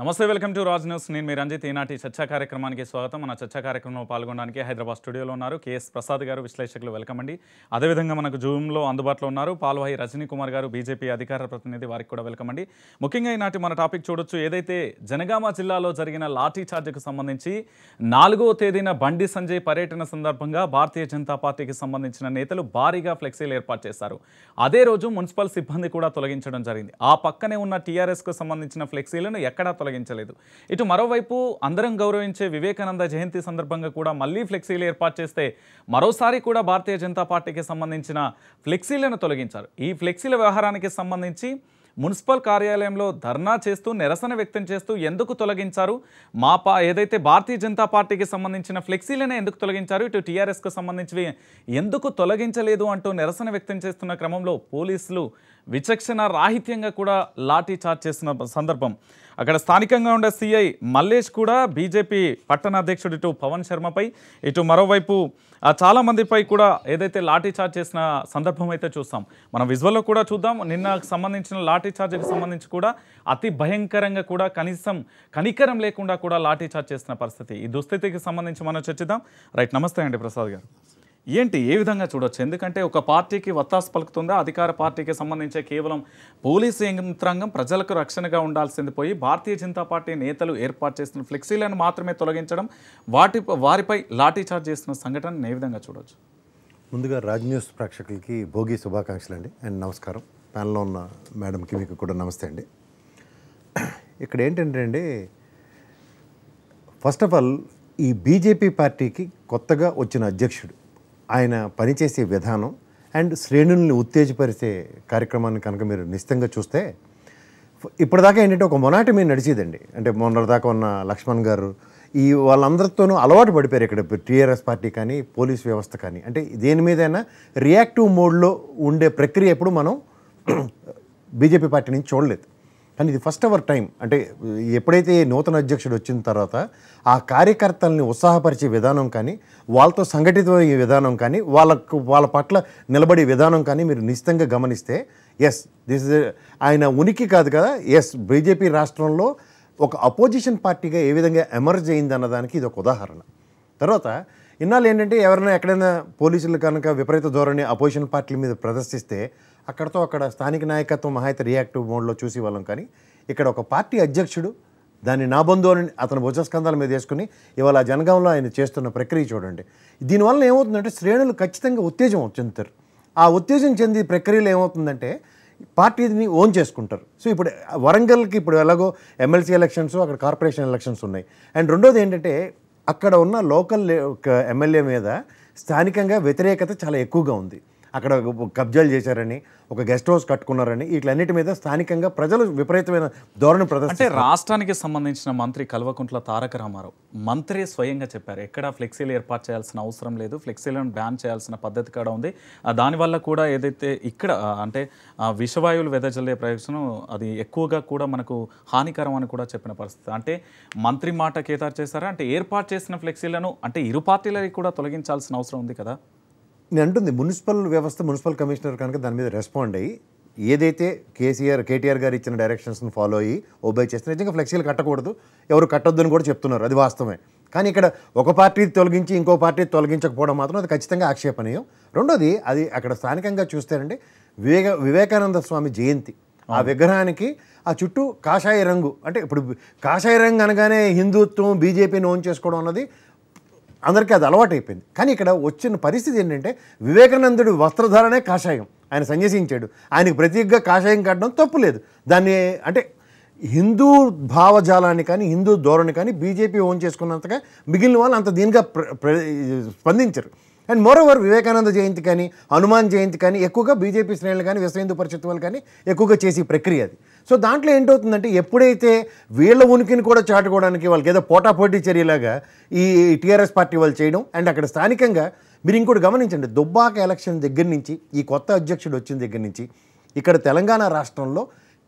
నమస్తే welcome to Raj news నేను మీ రంజిత్ ఈనాటి చర్చా కార్యక్రమానికి స్వాగతం మన చర్చా కార్యక్రమంలో పాల్గొనడానికి హైదరాబాద్ స్టూడియోలో ఉన్నారు కేఎస్ ప్రసాద్ గారు విశ్లేషకులు వెల్కమ్ అండి అదేవిధంగా మనకు జూమ్లో అందుబాటులో ఉన్నారు పాల్వాయి రజనీ కుమార్ గారు బీజేపీ అధికార ప్రతినిధి వారికి కూడా వెల్కమ్ అండి ముఖ్యంగా ఈనాటి మన టాపిక్ చూడొచ్చు ఏదైతే జనగామ జిల్లాలో జరిగిన లాఠీ ఛార్జ్కు సంబంధించి నాలుగో తేదీన బండి సంజయ్ పర్యటన సందర్భంగా భారతీయ జనతా పార్టీకి సంబంధించిన నేతలు భారీగా ఫ్లెక్సీలు ఏర్పాటు చేశారు అదే రోజు మున్సిపల్ సిబ్బంది కూడా తొలగించడం జరిగింది ఆ పక్కనే ఉన్న టీఆర్ఎస్కు సంబంధించిన ఫ్లెక్సీలను ఎక్కడ తొలగించలేదు ఇటు మరోవైపు అందరం గౌరవించే వివేకానంద జయంతి సందర్భంగా కూడా మళ్ళీ ఫ్లెక్సీలు ఏర్పాటు చేస్తే మరోసారి కూడా భారతీయ జనతా పార్టీకి సంబంధించిన ఫ్లెక్సీలను తొలగించారు ఈ ఫ్లెక్సీల వ్యవహారానికి సంబంధించి మున్సిపల్ కార్యాలయంలో ధర్నా చేస్తూ నిరసన వ్యక్తం చేస్తూ ఎందుకు తొలగించారు మా పా ఏదైతే భారతీయ జనతా పార్టీకి సంబంధించిన ఫ్లెక్సీలనే ఎందుకు తొలగించారు ఇటు టీఆర్ఎస్కు సంబంధించి ఎందుకు తొలగించలేదు అంటూ నిరసన వ్యక్తం చేస్తున్న క్రమంలో పోలీసులు విచక్షణ రాహిత్యంగా కూడా లాఠీ చార్జ్ చేసిన సందర్భం అక్కడ స్థానికంగా ఉండే సిఐ మల్లేష్ కూడా బీజేపీ పట్టణ అధ్యక్షుడు ఇటు పవన్ శర్మపై ఇటు మరోవైపు చాలామందిపై కూడా ఏదైతే లాఠీ చార్జ్ చేసిన సందర్భం అయితే చూస్తాం మనం విజువల్లో కూడా చూద్దాం నిన్న సంబంధించిన లాఠీ చార్జ్కి సంబంధించి కూడా అతి భయంకరంగా కూడా కనీసం కనికరం లేకుండా కూడా లాఠీ చార్జ్ చేసిన పరిస్థితి ఈ దుస్థితికి సంబంధించి మనం చర్చిద్దాం రైట్ నమస్తే అండి ప్రసాద్ గారు ఏంటి ఏ విధంగా చూడొచ్చు ఎందుకంటే ఒక పార్టీకి వత్తాసు పలుకుతుందా అధికార పార్టీకి సంబంధించే కేవలం పోలీసు యంత్రాంగం ప్రజలకు రక్షణగా ఉండాల్సింది పోయి భారతీయ జనతా పార్టీ నేతలు ఏర్పాటు చేస్తున్న ఫ్లెక్సీలను మాత్రమే తొలగించడం వాటి వారిపై లాఠీచార్జ్ చేస్తున్న సంఘటన ఏ విధంగా చూడొచ్చు ముందుగా రాజ్ న్యూస్ ప్రేక్షకులకి భోగి శుభాకాంక్షలు అండి అండ్ నమస్కారం ప్యానల్లో ఉన్న మేడంకి మీకు కూడా నమస్తే అండి ఇక్కడ ఏంటంటే అండి ఫస్ట్ ఆఫ్ ఆల్ ఈ బీజేపీ పార్టీకి కొత్తగా వచ్చిన అధ్యక్షుడు ఆయన పనిచేసే విధానం అండ్ శ్రేణుల్ని ఉత్తేజపరిచే కార్యక్రమాన్ని కనుక మీరు నిశ్చితంగా చూస్తే ఇప్పటిదాకా ఏంటంటే ఒక మొనాటి మీరు నడిచేదండి అంటే మొన్నటిదాకా ఉన్న లక్ష్మణ్ గారు ఈ వాళ్ళందరితోనూ అలవాటు పడిపోయారు ఇక్కడ టీఆర్ఎస్ పార్టీ కానీ పోలీస్ వ్యవస్థ కానీ అంటే దేని మీదైనా రియాక్టివ్ మోడ్లో ఉండే ప్రక్రియ ఎప్పుడు మనం బీజేపీ పార్టీ నుంచి చూడలేదు కానీ ఇది ఫస్ట్ అవర్ టైం అంటే ఎప్పుడైతే నూతన అధ్యక్షుడు వచ్చిన తర్వాత ఆ కార్యకర్తల్ని ఉత్సాహపరిచే విధానం కానీ వాళ్ళతో సంఘటితమయ్యే విధానం కానీ వాళ్ళకు వాళ్ళ పట్ల నిలబడే విధానం కానీ మీరు నిశ్చితంగా గమనిస్తే ఎస్ దిస్ ఆయన ఉనికి కాదు కదా ఎస్ బీజేపీ రాష్ట్రంలో ఒక అపోజిషన్ పార్టీగా ఏ విధంగా ఎమర్జ్ అయింది అన్నదానికి ఇది ఒక ఉదాహరణ తర్వాత ఇన్నాళ్ళు ఏంటంటే ఎవరైనా ఎక్కడైనా పోలీసులు కనుక విపరీత ధోరణి అపోజిషన్ పార్టీల మీద ప్రదర్శిస్తే అక్కడతో అక్కడ స్థానిక నాయకత్వం మహాయిత రియాక్టివ్ మోడ్లో చూసి వాళ్ళం కానీ ఇక్కడ ఒక పార్టీ అధ్యక్షుడు దాన్ని నా బంధు అని అతను భుజస్కంధాల మీద వేసుకుని ఇవాళ జనగంలో ఆయన చేస్తున్న ప్రక్రియ చూడండి దీనివల్ల ఏమవుతుందంటే శ్రేణులు ఖచ్చితంగా ఉత్తేజం చెందుతారు ఆ ఉత్తేజం చెంది ప్రక్రియలు ఏమవుతుందంటే పార్టీని ఓన్ చేసుకుంటారు సో ఇప్పుడు వరంగల్కి ఇప్పుడు ఎలాగో ఎమ్మెల్సీ ఎలక్షన్స్ అక్కడ కార్పొరేషన్ ఎలక్షన్స్ ఉన్నాయి అండ్ రెండోది ఏంటంటే అక్కడ ఉన్న లోకల్ ఎమ్మెల్యే మీద స్థానికంగా వ్యతిరేకత చాలా ఎక్కువగా ఉంది అక్కడ కబ్జాలు చేశారని ఒక గెస్ట్ హౌస్ కట్టుకున్నారని వీటి మీద స్థానికంగా ప్రజలు విపరీతమైన ధోరణి అంటే రాష్ట్రానికి సంబంధించిన మంత్రి కల్వకుంట్ల తారక రామారావు మంత్రి స్వయంగా చెప్పారు ఎక్కడ ఫ్లెక్సీలు ఏర్పాటు చేయాల్సిన అవసరం లేదు ఫ్లెక్సీలను బ్యాన్ చేయాల్సిన పద్ధతి కూడా ఉంది దానివల్ల కూడా ఏదైతే ఇక్కడ అంటే విషవాయువులు వెదజల్లే ప్రయోజనం అది ఎక్కువగా కూడా మనకు హానికరం అని కూడా చెప్పిన పరిస్థితి అంటే మంత్రి మాట కేతారు చేశారా అంటే ఏర్పాటు చేసిన ఫ్లెక్సీలను అంటే ఇరు పార్టీలకి కూడా తొలగించాల్సిన అవసరం ఉంది కదా నేను అంటుంది మున్సిపల్ వ్యవస్థ మున్సిపల్ కమిషనర్ కనుక దాని మీద రెస్పాండ్ అయ్యి ఏదైతే కేసీఆర్ కేటీఆర్ గారు ఇచ్చిన డైరెక్షన్స్ని ఫాలో అయ్యి ఒబే చేస్తే నిజంగా ఫ్లెక్సీలు కట్టకూడదు ఎవరు కట్టొద్దు అని కూడా చెప్తున్నారు అది వాస్తవమే కానీ ఇక్కడ ఒక పార్టీ తొలగించి ఇంకో పార్టీ తొలగించకపోవడం మాత్రం అది ఖచ్చితంగా ఆక్షేపణీయం రెండోది అది అక్కడ స్థానికంగా చూస్తారంటే వివేక వివేకానంద స్వామి జయంతి ఆ విగ్రహానికి ఆ చుట్టూ కాషాయ రంగు అంటే ఇప్పుడు కాషాయ రంగు అనగానే హిందుత్వం బీజేపీని ఓన్ చేసుకోవడం అన్నది అందరికీ అది అలవాటైపోయింది కానీ ఇక్కడ వచ్చిన పరిస్థితి ఏంటంటే వివేకానందుడు వస్త్రధారణే కాషాయం ఆయన సన్యసించాడు ఆయనకు ప్రతీకగా కాషాయం కట్టడం తప్పు లేదు దాన్ని అంటే హిందూ భావజాలాన్ని కానీ హిందూ ధోరణి కానీ బీజేపీ ఓన్ చేసుకున్నంతగా మిగిలిన వాళ్ళు అంత దీనిగా స్పందించరు అండ్ మరోవర్ వివేకానంద జయంతి కానీ హనుమాన్ జయంతి కానీ ఎక్కువగా బీజేపీ శ్రేణులు కానీ విశ్వ హిందూ పరిషత్ వాళ్ళు కానీ ఎక్కువగా చేసే ప్రక్రియ అది సో దాంట్లో ఏంటవుతుందంటే ఎప్పుడైతే వీళ్ళ ఉనికిని కూడా చాటుకోవడానికి వాళ్ళకి ఏదో పోటాపోటీ చర్యలాగా ఈ టీఆర్ఎస్ పార్టీ వాళ్ళు చేయడం అండ్ అక్కడ స్థానికంగా మీరు ఇంకోటి గమనించండి దుబ్బాక ఎలక్షన్ దగ్గర నుంచి ఈ కొత్త అధ్యక్షుడు వచ్చిన దగ్గర నుంచి ఇక్కడ తెలంగాణ రాష్ట్రంలో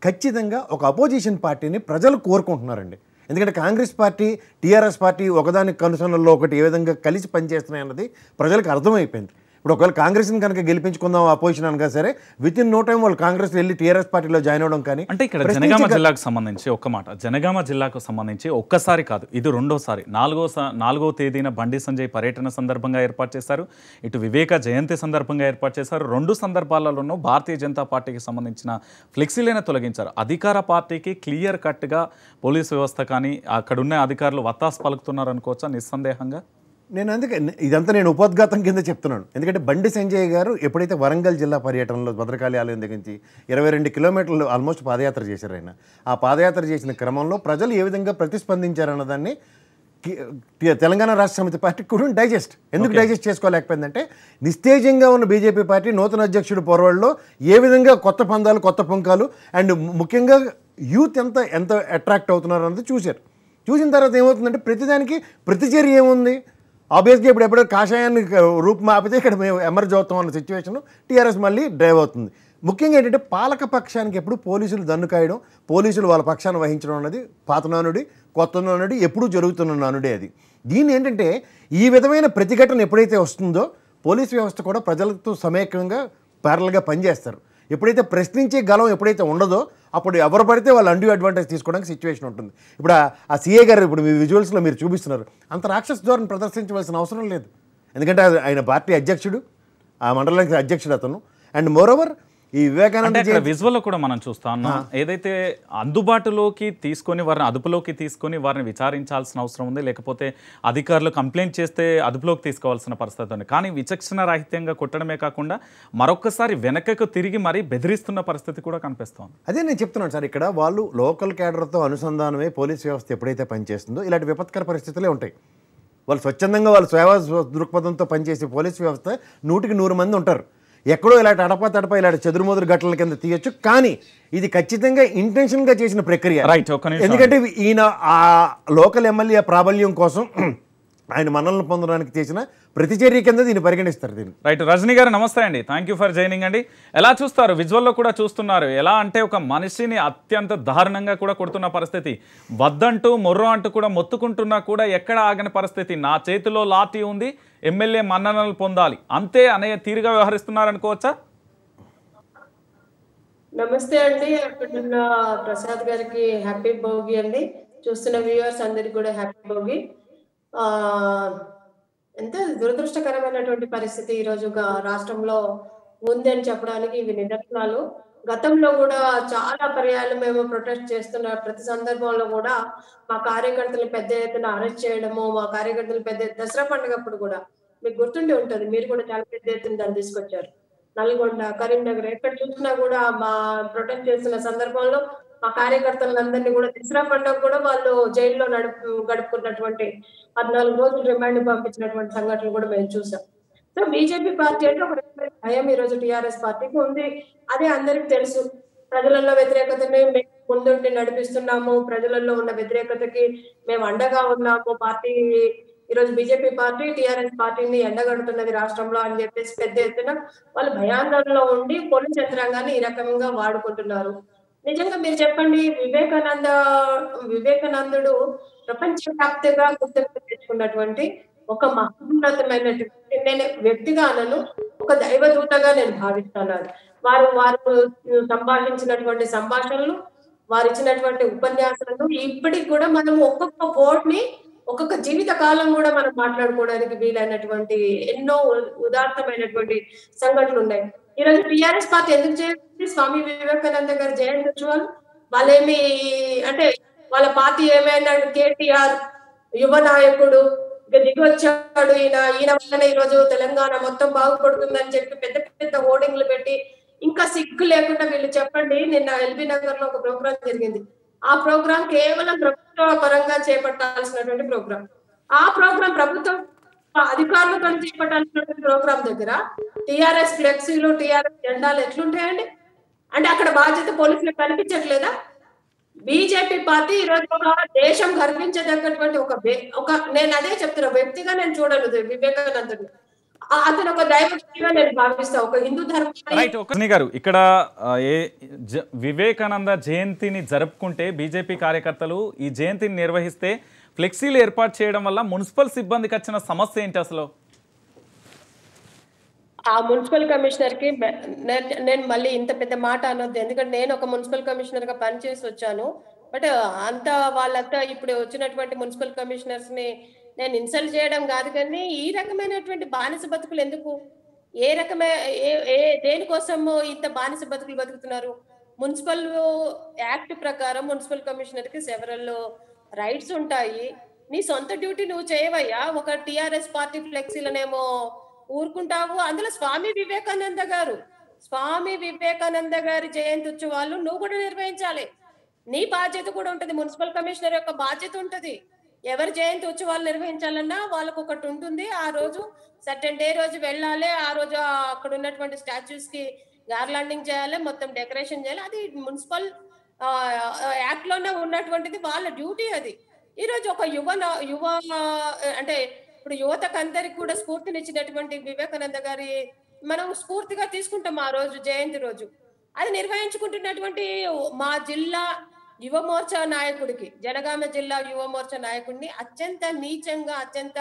ఖచ్చితంగా ఒక అపోజిషన్ పార్టీని ప్రజలు కోరుకుంటున్నారండి ఎందుకంటే కాంగ్రెస్ పార్టీ టీఆర్ఎస్ పార్టీ ఒకదానికి కనుసనల్లో ఒకటి ఏ విధంగా కలిసి పనిచేస్తున్నాయన్నది ప్రజలకు అర్థమైపోయింది ఇప్పుడు ఒకవేళ కాంగ్రెస్ని కనుక గెలిపించుకుందాం అపోజిషన్ అనగా సరే విత్ ఇన్ నో టైం వాళ్ళు కాంగ్రెస్ వెళ్ళి టీఆర్ఎస్ పార్టీలో జాయిన్ అవడం కానీ అంటే ఇక్కడ జనగామ జిల్లాకు సంబంధించి ఒక్క మాట జనగామ జిల్లాకు సంబంధించి ఒక్కసారి కాదు ఇది రెండోసారి నాలుగో నాలుగో తేదీన బండి సంజయ్ పర్యటన సందర్భంగా ఏర్పాటు చేశారు ఇటు వివేక జయంతి సందర్భంగా ఏర్పాటు చేశారు రెండు సందర్భాలలోనూ భారతీయ జనతా పార్టీకి సంబంధించిన ఫ్లెక్సీలైన తొలగించారు అధికార పార్టీకి క్లియర్ కట్గా పోలీస్ వ్యవస్థ కానీ అక్కడున్న అధికారులు వత్తాసు పలుకుతున్నారనుకోవచ్చా నిస్సందేహంగా నేను అందుకే ఇదంతా నేను ఉపోద్ఘాతం కింద చెప్తున్నాను ఎందుకంటే బండి సంజయ్ గారు ఎప్పుడైతే వరంగల్ జిల్లా పర్యటనలో భద్రకాళి ఆలయం దగ్గర నుంచి ఇరవై రెండు కిలోమీటర్లు ఆల్మోస్ట్ పాదయాత్ర చేశారు ఆయన ఆ పాదయాత్ర చేసిన క్రమంలో ప్రజలు ఏ విధంగా ప్రతిస్పందించారన్న దాన్ని తెలంగాణ రాష్ట్ర సమితి పార్టీ కూడా డైజెస్ట్ ఎందుకు డైజెస్ట్ చేసుకోలేకపోయిందంటే నిస్తేజంగా ఉన్న బీజేపీ పార్టీ నూతన అధ్యక్షుడు పొరవాళ్ళలో ఏ విధంగా కొత్త పందాలు కొత్త పొంకాలు అండ్ ముఖ్యంగా యూత్ ఎంత ఎంత అట్రాక్ట్ అవుతున్నారు అన్నది చూశారు చూసిన తర్వాత ఏమవుతుందంటే ప్రతిదానికి ప్రతిచర్య ఏముంది ఆబ్వియస్గా ఇప్పుడు ఎప్పుడో కాషాయాన్ని రూపం ఆపితే ఇక్కడ మేము ఎమర్జ్ అవుతాం అన్న సిచ్యువేషన్ టీఆర్ఎస్ మళ్ళీ డ్రైవ్ అవుతుంది ముఖ్యంగా ఏంటంటే పాలక పక్షానికి ఎప్పుడు పోలీసులు దన్ను కాయడం పోలీసులు వాళ్ళ పక్షాన్ని వహించడం అన్నది పాత నానుడి కొత్త నానుడి ఎప్పుడూ జరుగుతున్న నానుడే అది దీన్ని ఏంటంటే ఈ విధమైన ప్రతిఘటన ఎప్పుడైతే వస్తుందో పోలీసు వ్యవస్థ కూడా ప్రజలతో సమేకంగా పేరల్గా పనిచేస్తారు ఎప్పుడైతే ప్రశ్నించే గలం ఎప్పుడైతే ఉండదో అప్పుడు ఎవరు పడితే వాళ్ళు అండ్యూ అడ్వాంటేజ్ తీసుకోవడానికి సిచ్యువేషన్ ఉంటుంది ఇప్పుడు ఆ సీఏ గారు ఇప్పుడు మీ విజువల్స్లో మీరు చూపిస్తున్నారు అంత రాక్షస ధోరణి ప్రదర్శించవలసిన అవసరం లేదు ఎందుకంటే ఆయన పార్టీ అధ్యక్షుడు ఆ మండలానికి అధ్యక్షుడు అతను అండ్ మోరోవర్ ఈ వివేకానంద విజువల్ కూడా మనం చూస్తాం ఏదైతే అందుబాటులోకి తీసుకొని వారిని అదుపులోకి తీసుకొని వారిని విచారించాల్సిన అవసరం ఉంది లేకపోతే అధికారులు కంప్లైంట్ చేస్తే అదుపులోకి తీసుకోవాల్సిన పరిస్థితి ఉంది కానీ విచక్షణ రాహిత్యంగా కొట్టడమే కాకుండా మరొకసారి వెనకకు తిరిగి మరీ బెదిరిస్తున్న పరిస్థితి కూడా కనిపిస్తోంది అదే నేను చెప్తున్నాను సార్ ఇక్కడ వాళ్ళు లోకల్ క్యాడర్తో అనుసంధానమే పోలీస్ వ్యవస్థ ఎప్పుడైతే పనిచేస్తుందో ఇలాంటి విపత్కర పరిస్థితులే ఉంటాయి వాళ్ళు స్వచ్ఛందంగా వాళ్ళు సేవా దృక్పథంతో పనిచేసే పోలీస్ వ్యవస్థ నూటికి నూరు మంది ఉంటారు ఎక్కడో ఇలాంటి అడపా తడప ఇలాంటి చదురుమదురు ఘటనల కింద తీయొచ్చు కానీ ఇది ఖచ్చితంగా ఇంటెన్షన్గా చేసిన ప్రక్రియ రైట్ ఎందుకంటే ఈయన ఆ లోకల్ ఎమ్మెల్యే ప్రాబల్యం కోసం ఆయన మనల్ని పొందడానికి చేసిన ప్రతిచర్య కింద దీన్ని పరిగణిస్తారు దీన్ని రైట్ రజనీ గారు నమస్తే అండి థ్యాంక్ ఫర్ జైనింగ్ అండి ఎలా చూస్తారు విజువల్లో కూడా చూస్తున్నారు ఎలా అంటే ఒక మనిషిని అత్యంత దారుణంగా కూడా కొడుతున్న పరిస్థితి వద్దంటూ మొర్రో అంటూ కూడా మొత్తుకుంటున్నా కూడా ఎక్కడ ఆగని పరిస్థితి నా చేతిలో లాఠీ ఉంది ఎమ్మెల్యే మన్ననలు పొందాలి అంతే అనే తీరుగా వ్యవహరిస్తున్నారు అనుకోవచ్చా నమస్తే అండి అక్కడున్న ప్రసాద్ గారికి హ్యాపీ భోగి అండి చూస్తున్న వ్యూవర్స్ అందరికి కూడా హ్యాపీ భోగి ఎంత దురదృష్టకరమైనటువంటి పరిస్థితి ఈరోజు రాష్ట్రంలో ఉందని చెప్పడానికి ఇవి నిదర్శనాలు గతంలో కూడా చాలా పర్యాలు మేము ప్రొటెస్ట్ చేస్తున్న ప్రతి సందర్భంలో కూడా మా కార్యకర్తలు పెద్ద ఎత్తున అరెస్ట్ చేయడము మా కార్యకర్తలు పెద్ద దసరా పండుగ అప్పుడు కూడా మీకు గుర్తుండి ఉంటుంది మీరు కూడా చాలా పెద్ద ఎత్తున దాన్ని తీసుకొచ్చారు నల్గొండ కరీంనగర్ ఎక్కడ చూసినా కూడా మా ప్రొటెస్ట్ చేస్తున్న సందర్భంలో మా కార్యకర్తలందరినీ కూడా దసరా పండుగ కూడా వాళ్ళు జైల్లో నడుపు గడుపుకున్నటువంటి పద్నాలుగు రోజులు రిమాండ్ పంపించినటువంటి సంఘటనలు కూడా మేము చూసాం సో బీజేపీ పార్టీ అంటే ఒక భయం ఈ రోజు టిఆర్ఎస్ పార్టీకి ఉంది అదే అందరికి తెలుసు ప్రజలలో వ్యతిరేకతని మేము ముందుండి నడిపిస్తున్నాము ప్రజలలో ఉన్న వ్యతిరేకతకి మేము అండగా ఉన్నాము పార్టీ ఈరోజు బీజేపీ పార్టీ టీఆర్ఎస్ పార్టీని ఎండగడుతున్నది రాష్ట్రంలో అని చెప్పేసి పెద్ద ఎత్తున వాళ్ళు భయాందోళనలో ఉండి పోలీస్ యంత్రాంగాన్ని ఈ రకంగా వాడుకుంటున్నారు నిజంగా మీరు చెప్పండి వివేకానంద వివేకానందుడు వ్యాప్తిగా గుర్తింపు తెచ్చుకున్నటువంటి ఒక మహోన్నతమైనటువంటి నేను వ్యక్తిగా అనను ఒక దైవదూతగా నేను భావిస్తాను వారు వారు సంభాషించినటువంటి సంభాషణలు వారు ఇచ్చినటువంటి ఉపన్యాసాలు ఇప్పటికి కూడా మనం ఒక్కొక్క వర్డ్ ని ఒక్కొక్క జీవిత కాలం కూడా మనం మాట్లాడుకోవడానికి వీలైనటువంటి ఎన్నో ఉదార్తమైనటువంటి సంఘటనలు ఉన్నాయి ఈరోజు టిఆర్ఎస్ పార్టీ ఎందుకు చేయాలి స్వామి వివేకానంద గారు జయంతి ఉత్సవాలు వాళ్ళేమి అంటే వాళ్ళ పార్టీ ఏమైనా కేటీఆర్ యువ నాయకుడు ఇక దిగొచ్చాడు ఈయన ఈయన ఈ ఈరోజు తెలంగాణ మొత్తం బాగుపడుతుందని చెప్పి పెద్ద పెద్ద హోర్డింగ్లు పెట్టి ఇంకా సిగ్గు లేకుండా వీళ్ళు చెప్పండి నిన్న ఎల్బీ నగర్ లో ఒక ప్రోగ్రాం జరిగింది ఆ ప్రోగ్రాం కేవలం ప్రభుత్వ పరంగా చేపట్టాల్సినటువంటి ప్రోగ్రాం ఆ ప్రోగ్రాం ప్రభుత్వం అధికారులు పని చేపట్టాల్సినటువంటి ప్రోగ్రామ్ దగ్గర టిఆర్ఎస్ ఫ్లెక్సీలు టిఆర్ఎస్ జెండాలు ఎట్లుంటాయండి అంటే అక్కడ బాధ్యత పోలీసులకు కనిపించట్లేదా బీజేపీ పార్టీ ఈరోజు ఒక దేశం గర్వించదగినటువంటి ఒక ఒక నేను అదే చెప్తున్నా వ్యక్తిగా నేను చూడను వివేకానందుడు అతను ఒక దైవంగా నేను భావిస్తా ఒక హిందూ ధర్మం గారు ఇక్కడ ఏ వివేకానంద జయంతిని జరుపుకుంటే బీజేపీ కార్యకర్తలు ఈ జయంతిని నిర్వహిస్తే ఫ్లెక్సీలు ఏర్పాటు చేయడం వల్ల మున్సిపల్ సిబ్బందికి వచ్చిన సమస్య ఏంటి అసలు ఆ మున్సిపల్ కమిషనర్ కి నేను మళ్ళీ ఇంత పెద్ద మాట అనొద్దు ఎందుకంటే నేను ఒక మున్సిపల్ కమిషనర్ గా పనిచేసి వచ్చాను బట్ అంత వాళ్ళంతా ఇప్పుడు వచ్చినటువంటి మున్సిపల్ కమిషనర్స్ ని నేను ఇన్సల్ట్ చేయడం కాదు కానీ ఈ రకమైనటువంటి బానిస బతుకులు ఎందుకు ఏ రకమైన ఏ దేనికోసం ఇంత బానిస బతుకులు బతుకుతున్నారు మున్సిపల్ యాక్ట్ ప్రకారం మున్సిపల్ కమిషనర్ కి సెవరల్ రైట్స్ ఉంటాయి నీ సొంత డ్యూటీ నువ్వు చేయవయ్యా ఒక టిఆర్ఎస్ పార్టీ ఫ్లెక్సీలనేమో ఊరుకుంటావు అందులో స్వామి వివేకానంద గారు స్వామి వివేకానంద గారి జయంతి ఉత్సవాలు నువ్వు కూడా నిర్వహించాలి నీ బాధ్యత కూడా ఉంటుంది మున్సిపల్ కమిషనర్ యొక్క బాధ్యత ఉంటుంది ఎవరి జయంతి ఉత్సవాలు నిర్వహించాలన్నా వాళ్ళకు ఒకటి ఉంటుంది ఆ రోజు సర్టన్ డే రోజు వెళ్ళాలి ఆ రోజు అక్కడ ఉన్నటువంటి స్టాచ్యూస్ కి గార్లాండింగ్ చేయాలి మొత్తం డెకరేషన్ చేయాలి అది మున్సిపల్ యాక్ట్ లోనే ఉన్నటువంటిది వాళ్ళ డ్యూటీ అది ఈరోజు ఒక యువ యువ అంటే ఇప్పుడు యువతకు అందరికి కూడా స్ఫూర్తినిచ్చినటువంటి వివేకానంద గారి మనం స్ఫూర్తిగా తీసుకుంటాం ఆ రోజు జయంతి రోజు అది నిర్వహించుకుంటున్నటువంటి మా జిల్లా యువ మోర్చా నాయకుడికి జనగామ జిల్లా యువ మోర్చా నాయకుడిని అత్యంత నీచంగా అత్యంత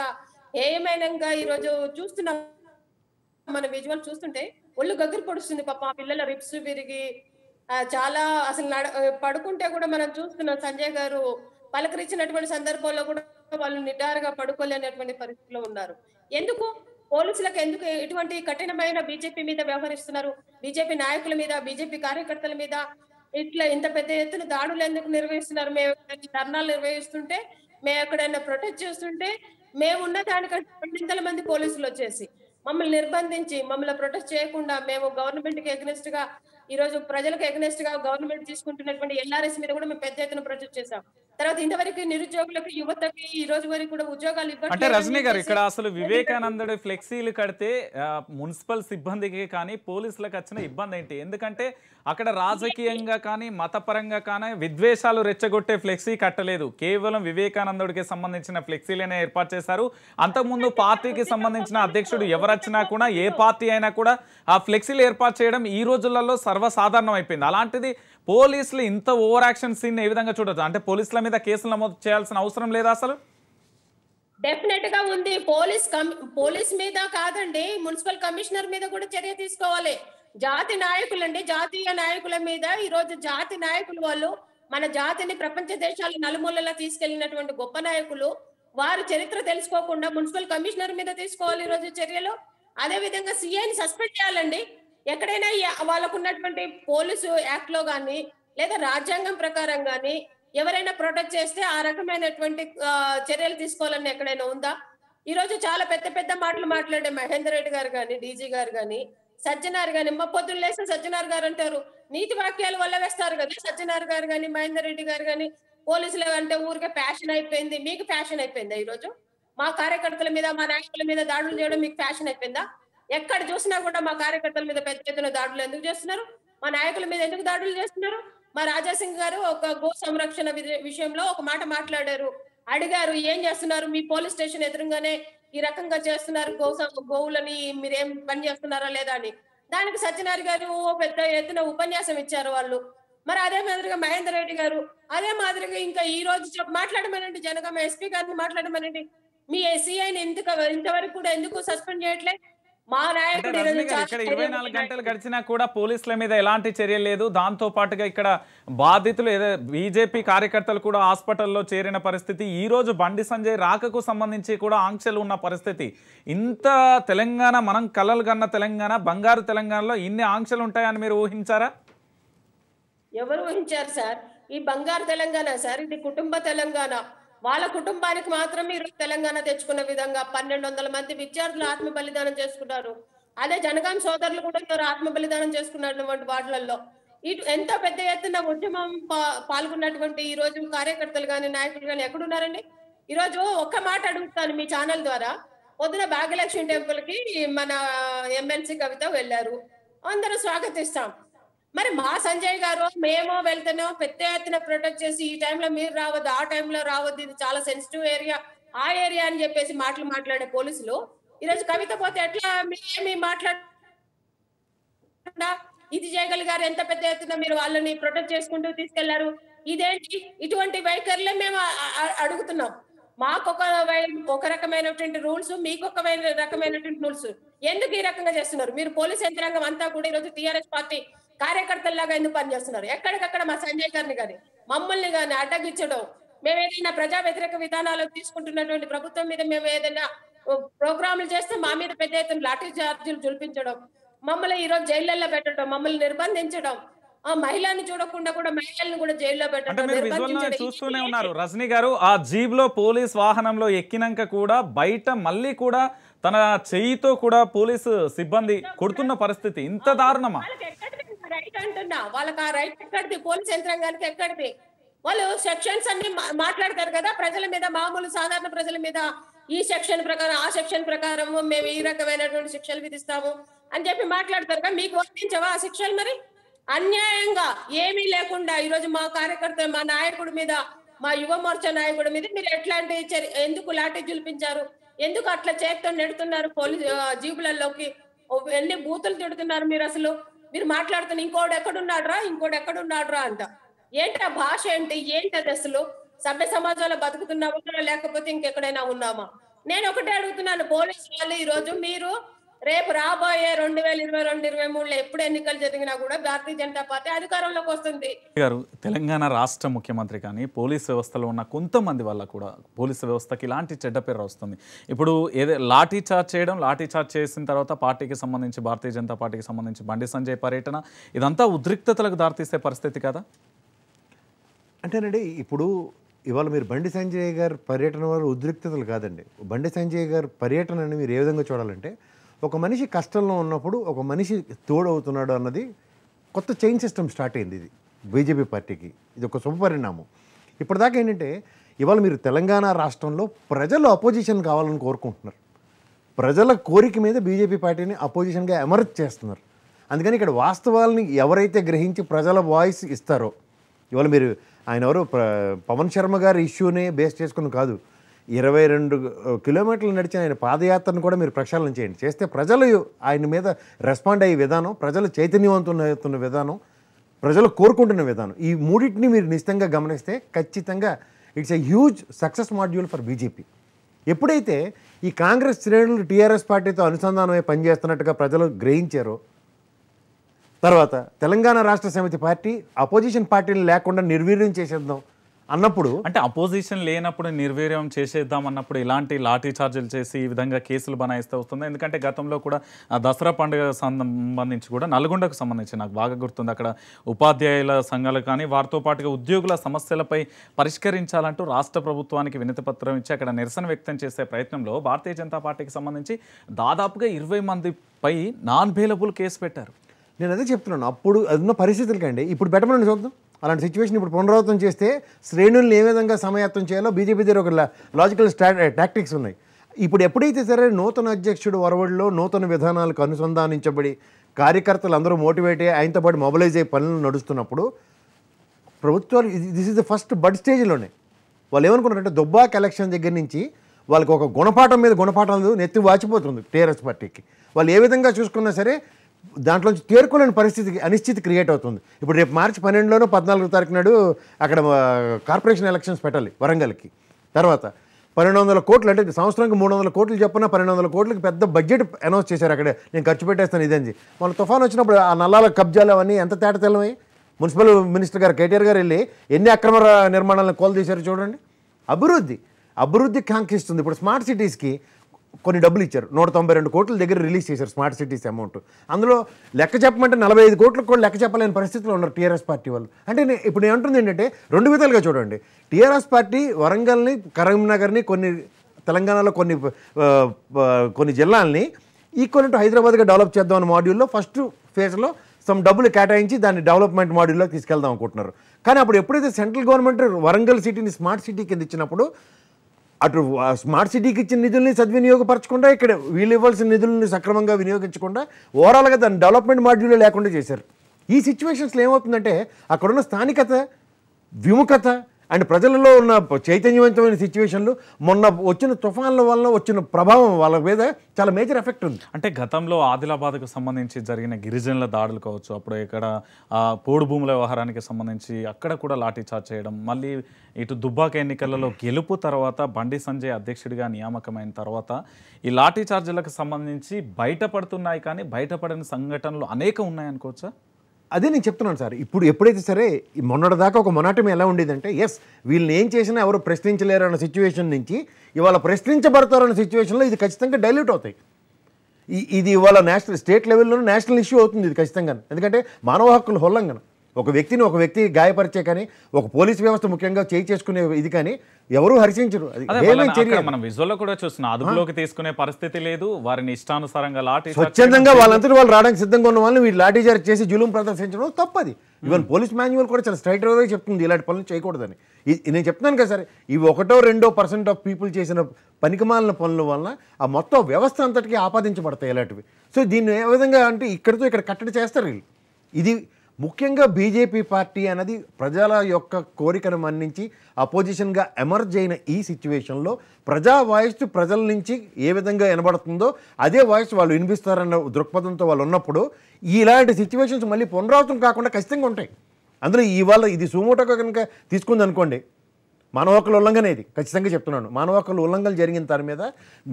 హేయమైనంగా ఈరోజు చూస్తున్నాం మన విజువల్ చూస్తుంటే ఒళ్ళు గగ్గురు పొడుస్తుంది పాప పిల్లల రిప్స్ విరిగి చాలా అసలు నడ పడుకుంటే కూడా మనం చూస్తున్నాం సంజయ్ గారు పలకరించినటువంటి సందర్భంలో కూడా వాళ్ళు నిటారుగా పడుకోలేనటువంటి పరిస్థితిలో ఉన్నారు ఎందుకు పోలీసులకు ఎందుకు ఎటువంటి కఠినమైన బీజేపీ మీద వ్యవహరిస్తున్నారు బీజేపీ నాయకుల మీద బీజేపీ కార్యకర్తల మీద ఇట్లా ఇంత పెద్ద ఎత్తున దాడులు ఎందుకు నిర్వహిస్తున్నారు మేము ధర్నాలు నిర్వహిస్తుంటే మేము ఎక్కడైనా ప్రొటెస్ట్ చేస్తుంటే మేము ఉన్న దానికంటే రెండింతల మంది పోలీసులు వచ్చేసి మమ్మల్ని నిర్బంధించి మమ్మల్ని ప్రొటెస్ట్ చేయకుండా మేము గవర్నమెంట్ కి అగ్నిస్ట్ గా ఈ రోజు ప్రజలకు ఎగనెస్ట్ గా గవర్నమెంట్ తీసుకుంటున్నటువంటి ఎల్ఆర్ఎస్ మీద కూడా మేము పెద్ద ఎత్తున ప్రొజెక్ట్ చేసాం తర్వాత ఇంతవరకు నిరుద్యోగులకు యువతకి ఈ రోజు వరకు కూడా ఉద్యోగాలు అంటే రజనీ గారు ఇక్కడ అసలు వివేకానందుడు ఫ్లెక్సీలు కడితే మున్సిపల్ సిబ్బందికి కానీ పోలీసులకు వచ్చిన ఇబ్బంది ఏంటి ఎందుకంటే అక్కడ రాజకీయంగా కానీ మతపరంగా కానీ విద్వేషాలు రెచ్చగొట్టే ఫ్లెక్సీ కట్టలేదు కేవలం వివేకానందుడికి సంబంధించిన ఫ్లెక్సీలనే ఏర్పాటు చేశారు అంతకుముందు పార్టీకి సంబంధించిన అధ్యక్షుడు ఎవరొచ్చినా కూడా ఏ పార్టీ అయినా కూడా ఆ ఫ్లెక్సీలు ఏర్పాటు చేయడం ఈ రోజులలో సర్వసాధారణం అయిపోయింది అలాంటిది పోలీసులు ఇంత ఓవర్ యాక్షన్ సీన్ ఏ విధంగా చూడొచ్చు అంటే పోలీసుల మీద కేసులు నమోదు చేయాల్సిన అవసరం లేదా అసలు డెఫినెట్ గా ఉంది పోలీస్ పోలీస్ మీద కాదండి మున్సిపల్ కమిషనర్ మీద కూడా చర్య తీసుకోవాలి జాతి నాయకులండి జాతీయ నాయకుల మీద ఈ రోజు జాతి నాయకులు వాళ్ళు మన జాతిని ప్రపంచ దేశాల నలుమూలలా తీసుకెళ్లినటువంటి గొప్ప నాయకులు వారు చరిత్ర తెలుసుకోకుండా మున్సిపల్ కమిషనర్ మీద తీసుకోవాలి ఈ రోజు చర్యలు అదే విధంగా సిఐని సస్పెండ్ చేయాలండి ఎక్కడైనా వాళ్ళకు ఉన్నటువంటి పోలీసు యాక్ట్ లో కానీ లేదా రాజ్యాంగం ప్రకారం కానీ ఎవరైనా ప్రొటెక్ట్ చేస్తే ఆ రకమైనటువంటి చర్యలు తీసుకోవాలని ఎక్కడైనా ఉందా ఈ రోజు చాలా పెద్ద పెద్ద మాటలు మాట్లాడే మహేందర్ రెడ్డి గారు కానీ డీజీ గారు కానీ సజ్జనారు గాని మా పొద్దున్న లేసిన సజ్జనారు గారు అంటారు నీతి వాక్యాలు వల్ల వేస్తారు కదా సజ్జనారు గారు కానీ మహేందర్ రెడ్డి గారు కానీ పోలీసులు అంటే ఊరికే ప్యాషన్ అయిపోయింది మీకు ఫ్యాషన్ అయిపోయిందా ఈరోజు మా కార్యకర్తల మీద మా నాయకుల మీద దాడులు చేయడం మీకు ఫ్యాషన్ అయిపోయిందా ఎక్కడ చూసినా కూడా మా కార్యకర్తల మీద పెద్ద ఎత్తున దాడులు ఎందుకు చేస్తున్నారు మా నాయకుల మీద ఎందుకు దాడులు చేస్తున్నారు మా రాజాసింగ్ గారు ఒక గో సంరక్షణ విషయంలో ఒక మాట మాట్లాడారు అడిగారు ఏం చేస్తున్నారు మీ పోలీస్ స్టేషన్ ఎదురుగానే ఈ రకంగా చేస్తున్నారు గోసా గోవులని మీరేం పని చేస్తున్నారా లేదా అని దానికి సత్యనారాయణ గారు పెద్ద ఎత్తున ఉపన్యాసం ఇచ్చారు వాళ్ళు మరి అదే మాదిరిగా మహేందర్ రెడ్డి గారు అదే మాదిరిగా ఇంకా ఈ రోజు మాట్లాడమనండి జనగామ ఎస్పీ గారిని మాట్లాడమనండి మీ ఎస్సీఐని ఎందుకు ఇంతవరకు కూడా ఎందుకు సస్పెండ్ చేయట్లే ఇక్కడ ఇరవై నాలుగు గంటలు గడిచినా కూడా పోలీసుల మీద ఎలాంటి చర్య లేదు దాంతో పాటుగా ఇక్కడ బాధితులు ఏదో బీజేపీ కార్యకర్తలు కూడా హాస్పిటల్లో చేరిన పరిస్థితి ఈ రోజు బండి సంజయ్ రాకకు సంబంధించి కూడా ఆంక్షలు ఉన్న పరిస్థితి ఇంత తెలంగాణ మనం కలలు కన్న తెలంగాణ బంగారు తెలంగాణలో ఇన్ని ఆంక్షలు ఉంటాయని మీరు ఊహించారా ఎవరు ఊహించారు సార్ ఈ బంగారు తెలంగాణ సార్ ఇది కుటుంబ తెలంగాణ వాళ్ళ కుటుంబానికి మాత్రమే ఈరోజు తెలంగాణ తెచ్చుకున్న విధంగా పన్నెండు వందల మంది విద్యార్థులు ఆత్మ బలిదానం చేసుకున్నారు అదే జనగాం సోదరులు కూడా ఈరోజు ఆత్మ బలిదానం చేసుకున్నటువంటి వాటిలలో ఇటు ఎంతో పెద్ద ఎత్తున ఉద్యమం పాల్గొన్నటువంటి ఈ రోజు కార్యకర్తలు కానీ నాయకులు కానీ ఎక్కడున్నారండి ఈరోజు ఒక్క మాట అడుగుతాను మీ ఛానల్ ద్వారా పొద్దున భాగ్యలక్ష్మి టెంపుల్ కి మన ఎమ్మెల్సీ కవిత వెళ్ళారు అందరూ స్వాగతిస్తాం మరి మా సంజయ్ గారు మేము వెళ్తేనే పెద్ద ఎత్తున ప్రొటెక్ట్ చేసి ఈ టైంలో మీరు రావద్దు ఆ టైంలో రావద్దు ఇది చాలా సెన్సిటివ్ ఏరియా ఆ ఏరియా అని చెప్పేసి మాటలు మాట్లాడే పోలీసులు ఈరోజు కవిత పోతే ఎట్లా మీరేమి మాట్లాడ ఇది చేయగలిగారు ఎంత పెద్ద ఎత్తున మీరు వాళ్ళని ప్రొటెక్ట్ చేసుకుంటూ తీసుకెళ్లారు ఇదేంటి ఇటువంటి వైఖరులే మేము అడుగుతున్నాం మాకు ఒక ఒక రకమైనటువంటి రూల్స్ మీకు ఒక రకమైనటువంటి రూల్స్ ఎందుకు ఈ రకంగా చేస్తున్నారు మీరు పోలీస్ యంత్రాంగం అంతా కూడా ఈరోజు టిఆర్ఎస్ పార్టీ కార్యకర్తల్లాగా ఎందుకు పనిచేస్తున్నారు ఎక్కడికక్కడ మా సంజయ్ గారిని కానీ మమ్మల్ని కానీ అడ్డగించడం మేము ఏదైనా ప్రజా వ్యతిరేక విధానాలు తీసుకుంటున్నటువంటి ప్రభుత్వం మీద మేము ఏదైనా ప్రోగ్రాంలు చేస్తే మా మీద పెద్ద ఎత్తున లాఠీ చార్జీలు జులిపించడం మమ్మల్ని ఈరోజు జైళ్ళల్లో పెట్టడం మమ్మల్ని నిర్బంధించడం ఆ మహిళని చూడకుండా కూడా మహిళలను కూడా జైల్లో పెట్టడం చూస్తూనే ఉన్నారు రజనీ గారు ఆ జీబ్ లో పోలీస్ వాహనంలో ఎక్కినాక కూడా బయట మళ్ళీ కూడా తన చెయ్యితో కూడా పోలీసు సిబ్బంది కొడుతున్న పరిస్థితి ఇంత దారుణమా రైట్ అంటున్నా వాళ్ళకి ఆ రైట్ ఎక్కడిది పోలీస్ యంత్రాంగానికి ఎక్కడిది వాళ్ళు సెక్షన్స్ అన్ని మాట్లాడతారు కదా ప్రజల మీద మామూలు సాధారణ ప్రజల మీద ఈ సెక్షన్ ప్రకారం ఆ సెక్షన్ ప్రకారం మేము ఈ రకమైనటువంటి శిక్షలు విధిస్తాము అని చెప్పి మాట్లాడతారు కదా మీకు వర్తించవా ఆ శిక్షలు మరి అన్యాయంగా ఏమీ లేకుండా ఈరోజు మా కార్యకర్త మా నాయకుడి మీద మా యువ మోర్చా నాయకుడి మీద మీరు ఎట్లాంటి ఎందుకు లాఠీ చూపించారు ఎందుకు అట్లా చేత్తో నెడుతున్నారు పోలీసు జీబులలోకి ఎన్ని బూతులు తిడుతున్నారు మీరు అసలు మీరు మాట్లాడుతున్న ఇంకోడు ఎక్కడున్నాడు రా ఇంకోడు ఎక్కడున్నాడు రా అంట ఏంటి ఆ భాష ఏంటి ఏంటి అది అసలు సభ్య సమాజంలో బతుకుతున్నావు లేకపోతే ఇంకెక్కడైనా ఉన్నామా నేను ఒకటే అడుగుతున్నాను పోలీసు వాళ్ళు ఈ రోజు మీరు రేపు రాబోయే రెండు వేల ఇరవై రెండు ఇరవై మూడులో ఎప్పుడు ఎన్నికలు జరిగినా కూడా భారతీయ జనతా పార్టీ అధికారంలోకి వస్తుంది గారు తెలంగాణ రాష్ట్ర ముఖ్యమంత్రి కానీ పోలీస్ వ్యవస్థలో ఉన్న కొంతమంది వల్ల కూడా పోలీస్ వ్యవస్థకి ఇలాంటి చెడ్డ పేరు వస్తుంది ఇప్పుడు ఏదే లాఠీ చార్జ్ చేయడం లాఠీ చార్జ్ చేసిన తర్వాత పార్టీకి సంబంధించి భారతీయ జనతా పార్టీకి సంబంధించి బండి సంజయ్ పర్యటన ఇదంతా ఉద్రిక్తతలకు దారితీసే పరిస్థితి కదా అంటేనండి ఇప్పుడు ఇవాళ మీరు బండి సంజయ్ గారు పర్యటన వల్ల ఉద్రిక్తతలు కాదండి బండి సంజయ్ గారు పర్యటనని మీరు ఏ విధంగా చూడాలంటే ఒక మనిషి కష్టంలో ఉన్నప్పుడు ఒక మనిషి తోడవుతున్నాడు అన్నది కొత్త చైన్ సిస్టమ్ స్టార్ట్ అయింది ఇది బీజేపీ పార్టీకి ఇది ఒక శుభపరిణామం ఇప్పటిదాకా ఏంటంటే ఇవాళ మీరు తెలంగాణ రాష్ట్రంలో ప్రజలు అపోజిషన్ కావాలని కోరుకుంటున్నారు ప్రజల కోరిక మీద బీజేపీ పార్టీని అపోజిషన్గా ఎమర్జ్ చేస్తున్నారు అందుకని ఇక్కడ వాస్తవాలని ఎవరైతే గ్రహించి ప్రజల వాయిస్ ఇస్తారో ఇవాళ మీరు ఆయన ఎవరు పవన్ శర్మ గారి ఇష్యూనే బేస్ చేసుకుని కాదు ఇరవై రెండు కిలోమీటర్లు నడిచిన ఆయన పాదయాత్రను కూడా మీరు ప్రక్షాళన చేయండి చేస్తే ప్రజలు ఆయన మీద రెస్పాండ్ అయ్యే విధానం ప్రజలు చైతన్యవంతమవుతున్న విధానం ప్రజలు కోరుకుంటున్న విధానం ఈ మూడింటిని మీరు నిశ్చితంగా గమనిస్తే ఖచ్చితంగా it's a huge success module for BJP ఎప్పుడైతే ఈ కాంగ్రెస్ శ్రేణులు టీఆర్ఎస్ పార్టీతో అనుసంధానమై పనిచేస్తున్నట్టుగా ప్రజలు గ్రహించారో తర్వాత తెలంగాణ రాష్ట్ర సమితి పార్టీ అపోజిషన్ పార్టీని లేకుండా నిర్వీర్యం చేసేద్దాం అన్నప్పుడు అంటే అపోజిషన్ లేనప్పుడు నిర్వీర్యం చేసేద్దాం అన్నప్పుడు ఇలాంటి లాఠీ చార్జీలు చేసి ఈ విధంగా కేసులు బనాయిస్తే వస్తుంది ఎందుకంటే గతంలో కూడా దసరా పండుగ సంబంధించి కూడా నల్గొండకు సంబంధించి నాకు బాగా గుర్తుంది అక్కడ ఉపాధ్యాయుల సంఘాలు కానీ వారితో పాటుగా ఉద్యోగుల సమస్యలపై పరిష్కరించాలంటూ రాష్ట్ర ప్రభుత్వానికి వినతిపత్రం ఇచ్చి అక్కడ నిరసన వ్యక్తం చేసే ప్రయత్నంలో భారతీయ జనతా పార్టీకి సంబంధించి దాదాపుగా ఇరవై మందిపై నాన్ అవైలబుల్ కేసు పెట్టారు నేను అదే చెప్తున్నాను అప్పుడు అదున్న పరిస్థితులకండి ఇప్పుడు బెటర్మెంట్ చూద్దాం అలాంటి సిచ్యువేషన్ ఇప్పుడు పునరావృతం చేస్తే శ్రేణుల్ని ఏ విధంగా సమయత్వం చేయాలో బీజేపీ దగ్గర ఒక లాజికల్ స్టా టాక్టిక్స్ ఉన్నాయి ఇప్పుడు ఎప్పుడైతే సరే నూతన అధ్యక్షుడు వరవడిలో నూతన విధానాలకు అనుసంధానించబడి కార్యకర్తలు అందరూ మోటివేట్ అయ్యి ఆయనతో పాటు మొబలైజ్ అయ్యే పనులు నడుస్తున్నప్పుడు ప్రభుత్వాలు this is the first bud స్టేజ్లోనే వాళ్ళు ఏమనుకున్నారంటే దుబ్బాక్ ఎలక్షన్ దగ్గర నుంచి వాళ్ళకి ఒక గుణపాఠం మీద గుణపాఠాలు నెత్తి వాచిపోతుంది టీఆర్ఎస్ పార్టీకి వాళ్ళు ఏ విధంగా చూసుకున్నా సరే దాంట్లోంచి తేరుకోలేని పరిస్థితి అనిశ్చితి క్రియేట్ అవుతుంది ఇప్పుడు రేపు మార్చి పన్నెండులోనూ పద్నాలుగు తారీఖు నాడు అక్కడ కార్పొరేషన్ ఎలక్షన్స్ పెట్టాలి వరంగల్కి తర్వాత పన్నెండు వందల కోట్లు అంటే సంవత్సరానికి మూడు వందల కోట్లు చెప్పిన పన్నెండు వందల కోట్లకి పెద్ద బడ్జెట్ అనౌన్స్ చేశారు అక్కడ నేను ఖర్చు పెట్టేస్తాను ఇదని మన తుఫాన్ వచ్చినప్పుడు ఆ నల్లాల కబ్జాలు అవన్నీ ఎంత తేట తెల్లమై మున్సిపల్ మినిస్టర్ గారు కేటీఆర్ గారు వెళ్ళి ఎన్ని అక్రమ నిర్మాణాలను కోల్దీశారు చూడండి అభివృద్ధి అభివృద్ధి కాంక్షిస్తుంది ఇప్పుడు స్మార్ట్ సిటీస్కి కొన్ని డబ్బులు ఇచ్చారు నూట తొంభై రెండు కోట్ల దగ్గర రిలీజ్ చేశారు స్మార్ట్ సిటీస్ అమౌంట్ అందులో లెక్క చెప్పమంటే నలభై ఐదు కోట్లకు కూడా లెక్క చెప్పలేని పరిస్థితిలో ఉన్నారు టీఆర్ఎస్ పార్టీ వాళ్ళు అంటే ఇప్పుడు నేను అంటుంది ఏంటంటే రెండు విధాలుగా చూడండి టీఆర్ఎస్ పార్టీ వరంగల్ని కరీంనగర్ని కొన్ని తెలంగాణలో కొన్ని కొన్ని జిల్లాల్ని ఈక్వల్ టు హైదరాబాద్గా డెవలప్ చేద్దాం అనే మాడ్యూల్లో ఫస్ట్ ఫేజ్లో సమ్ డబ్బులు కేటాయించి దాన్ని డెవలప్మెంట్ మాడ్యూల్లో తీసుకెళ్దాం అనుకుంటున్నారు కానీ అప్పుడు ఎప్పుడైతే సెంట్రల్ గవర్నమెంట్ వరంగల్ సిటీని స్మార్ట్ సిటీ కింద ఇచ్చినప్పుడు అటు స్మార్ట్ సిటీకి ఇచ్చిన నిధుల్ని సద్వినియోగపరచకుండా ఇక్కడ వీళ్ళు ఇవ్వాల్సిన నిధులను సక్రమంగా వినియోగించకుండా ఓవరాల్గా దాని డెవలప్మెంట్ మాడ్యూల్ లేకుండా చేశారు ఈ సిచ్యువేషన్స్లో ఏమవుతుందంటే అక్కడున్న స్థానికత విముఖత అండ్ ప్రజలలో ఉన్న చైతన్యవంతమైన సిచ్యువేషన్లు మొన్న వచ్చిన తుఫాన్ల వల్ల వచ్చిన ప్రభావం వాళ్ళ మీద చాలా మేజర్ ఎఫెక్ట్ ఉంది అంటే గతంలో ఆదిలాబాద్కు సంబంధించి జరిగిన గిరిజనుల దాడులు కావచ్చు అప్పుడు ఇక్కడ పోడు భూముల వ్యవహారానికి సంబంధించి అక్కడ కూడా చార్జ్ చేయడం మళ్ళీ ఇటు దుబ్బాక ఎన్నికలలో గెలుపు తర్వాత బండి సంజయ్ అధ్యక్షుడిగా నియామకమైన తర్వాత ఈ లాఠీ చార్జీలకు సంబంధించి బయటపడుతున్నాయి కానీ బయటపడిన సంఘటనలు అనేక ఉన్నాయనుకోవచ్చా అదే నేను చెప్తున్నాను సార్ ఇప్పుడు ఎప్పుడైతే సరే మొన్నటిదాకా ఒక మొనాటమి ఎలా ఉండేదంటే ఎస్ వీళ్ళని ఏం చేసినా ఎవరు ప్రశ్నించలేరు అన్న సిచ్యువేషన్ నుంచి ఇవాళ ప్రశ్నించబడతారన్న సిచ్యువేషన్లో ఇది ఖచ్చితంగా డైల్యూట్ అవుతాయి ఇది ఇవాళ నేషనల్ స్టేట్ లెవెల్లోనూ నేషనల్ ఇష్యూ అవుతుంది ఇది ఖచ్చితంగా ఎందుకంటే మానవ హక్కుల ఉల్లంఘన ఒక వ్యక్తిని ఒక వ్యక్తి గాయపరిచే కానీ ఒక పోలీస్ వ్యవస్థ ముఖ్యంగా చేయి చేసుకునే ఇది కానీ ఎవరు హర్షించరు మనం విజువల్ లో కూడా చూస్తున్నాం అదుపులోకి తీసుకునే పరిస్థితి లేదు వారిని ఇష్టానుసారంగా లాఠీ స్వచ్ఛందంగా వాళ్ళంతా వాళ్ళు రావడానికి సిద్ధంగా ఉన్న వాళ్ళని వీళ్ళు లాఠీ జారీ చేసి జులుం ప్రదర్శించడం తప్పది ఈవెన్ hmm. పోలీస్ మాన్యువల్ కూడా చాలా స్ట్రైట్ అవే చెప్తుంది ఇలాంటి పనులు చేయకూడదని నేను చెప్తున్నాను కదా సరే ఇవి ఒకటో రెండో పర్సెంట్ ఆఫ్ పీపుల్ చేసిన పనికిమాలిన పనుల వలన ఆ మొత్తం వ్యవస్థ అంతటికీ ఆపాదించబడతాయి ఇలాంటివి సో దీన్ని ఏ విధంగా అంటే ఇక్కడితో ఇక్కడ కట్టడి చేస్తారు వీళ్ళు ఇది ముఖ్యంగా బీజేపీ పార్టీ అనేది ప్రజల యొక్క కోరికను మన్నించి అపోజిషన్గా ఎమర్జ్ అయిన ఈ సిచ్యువేషన్లో ప్రజా వాయిస్ ప్రజల నుంచి ఏ విధంగా వినబడుతుందో అదే వాయిస్ వాళ్ళు వినిపిస్తారన్న దృక్పథంతో వాళ్ళు ఉన్నప్పుడు ఇలాంటి సిచ్యువేషన్స్ మళ్ళీ పునరావృతం కాకుండా ఖచ్చితంగా ఉంటాయి అందులో ఇవాళ ఇది సుమోటోగా కనుక తీసుకుంది అనుకోండి మానవ హక్కుల ఉల్లంఘన ఇది ఖచ్చితంగా చెప్తున్నాను మానవ హక్కుల ఉల్లంఘన జరిగిన దాని మీద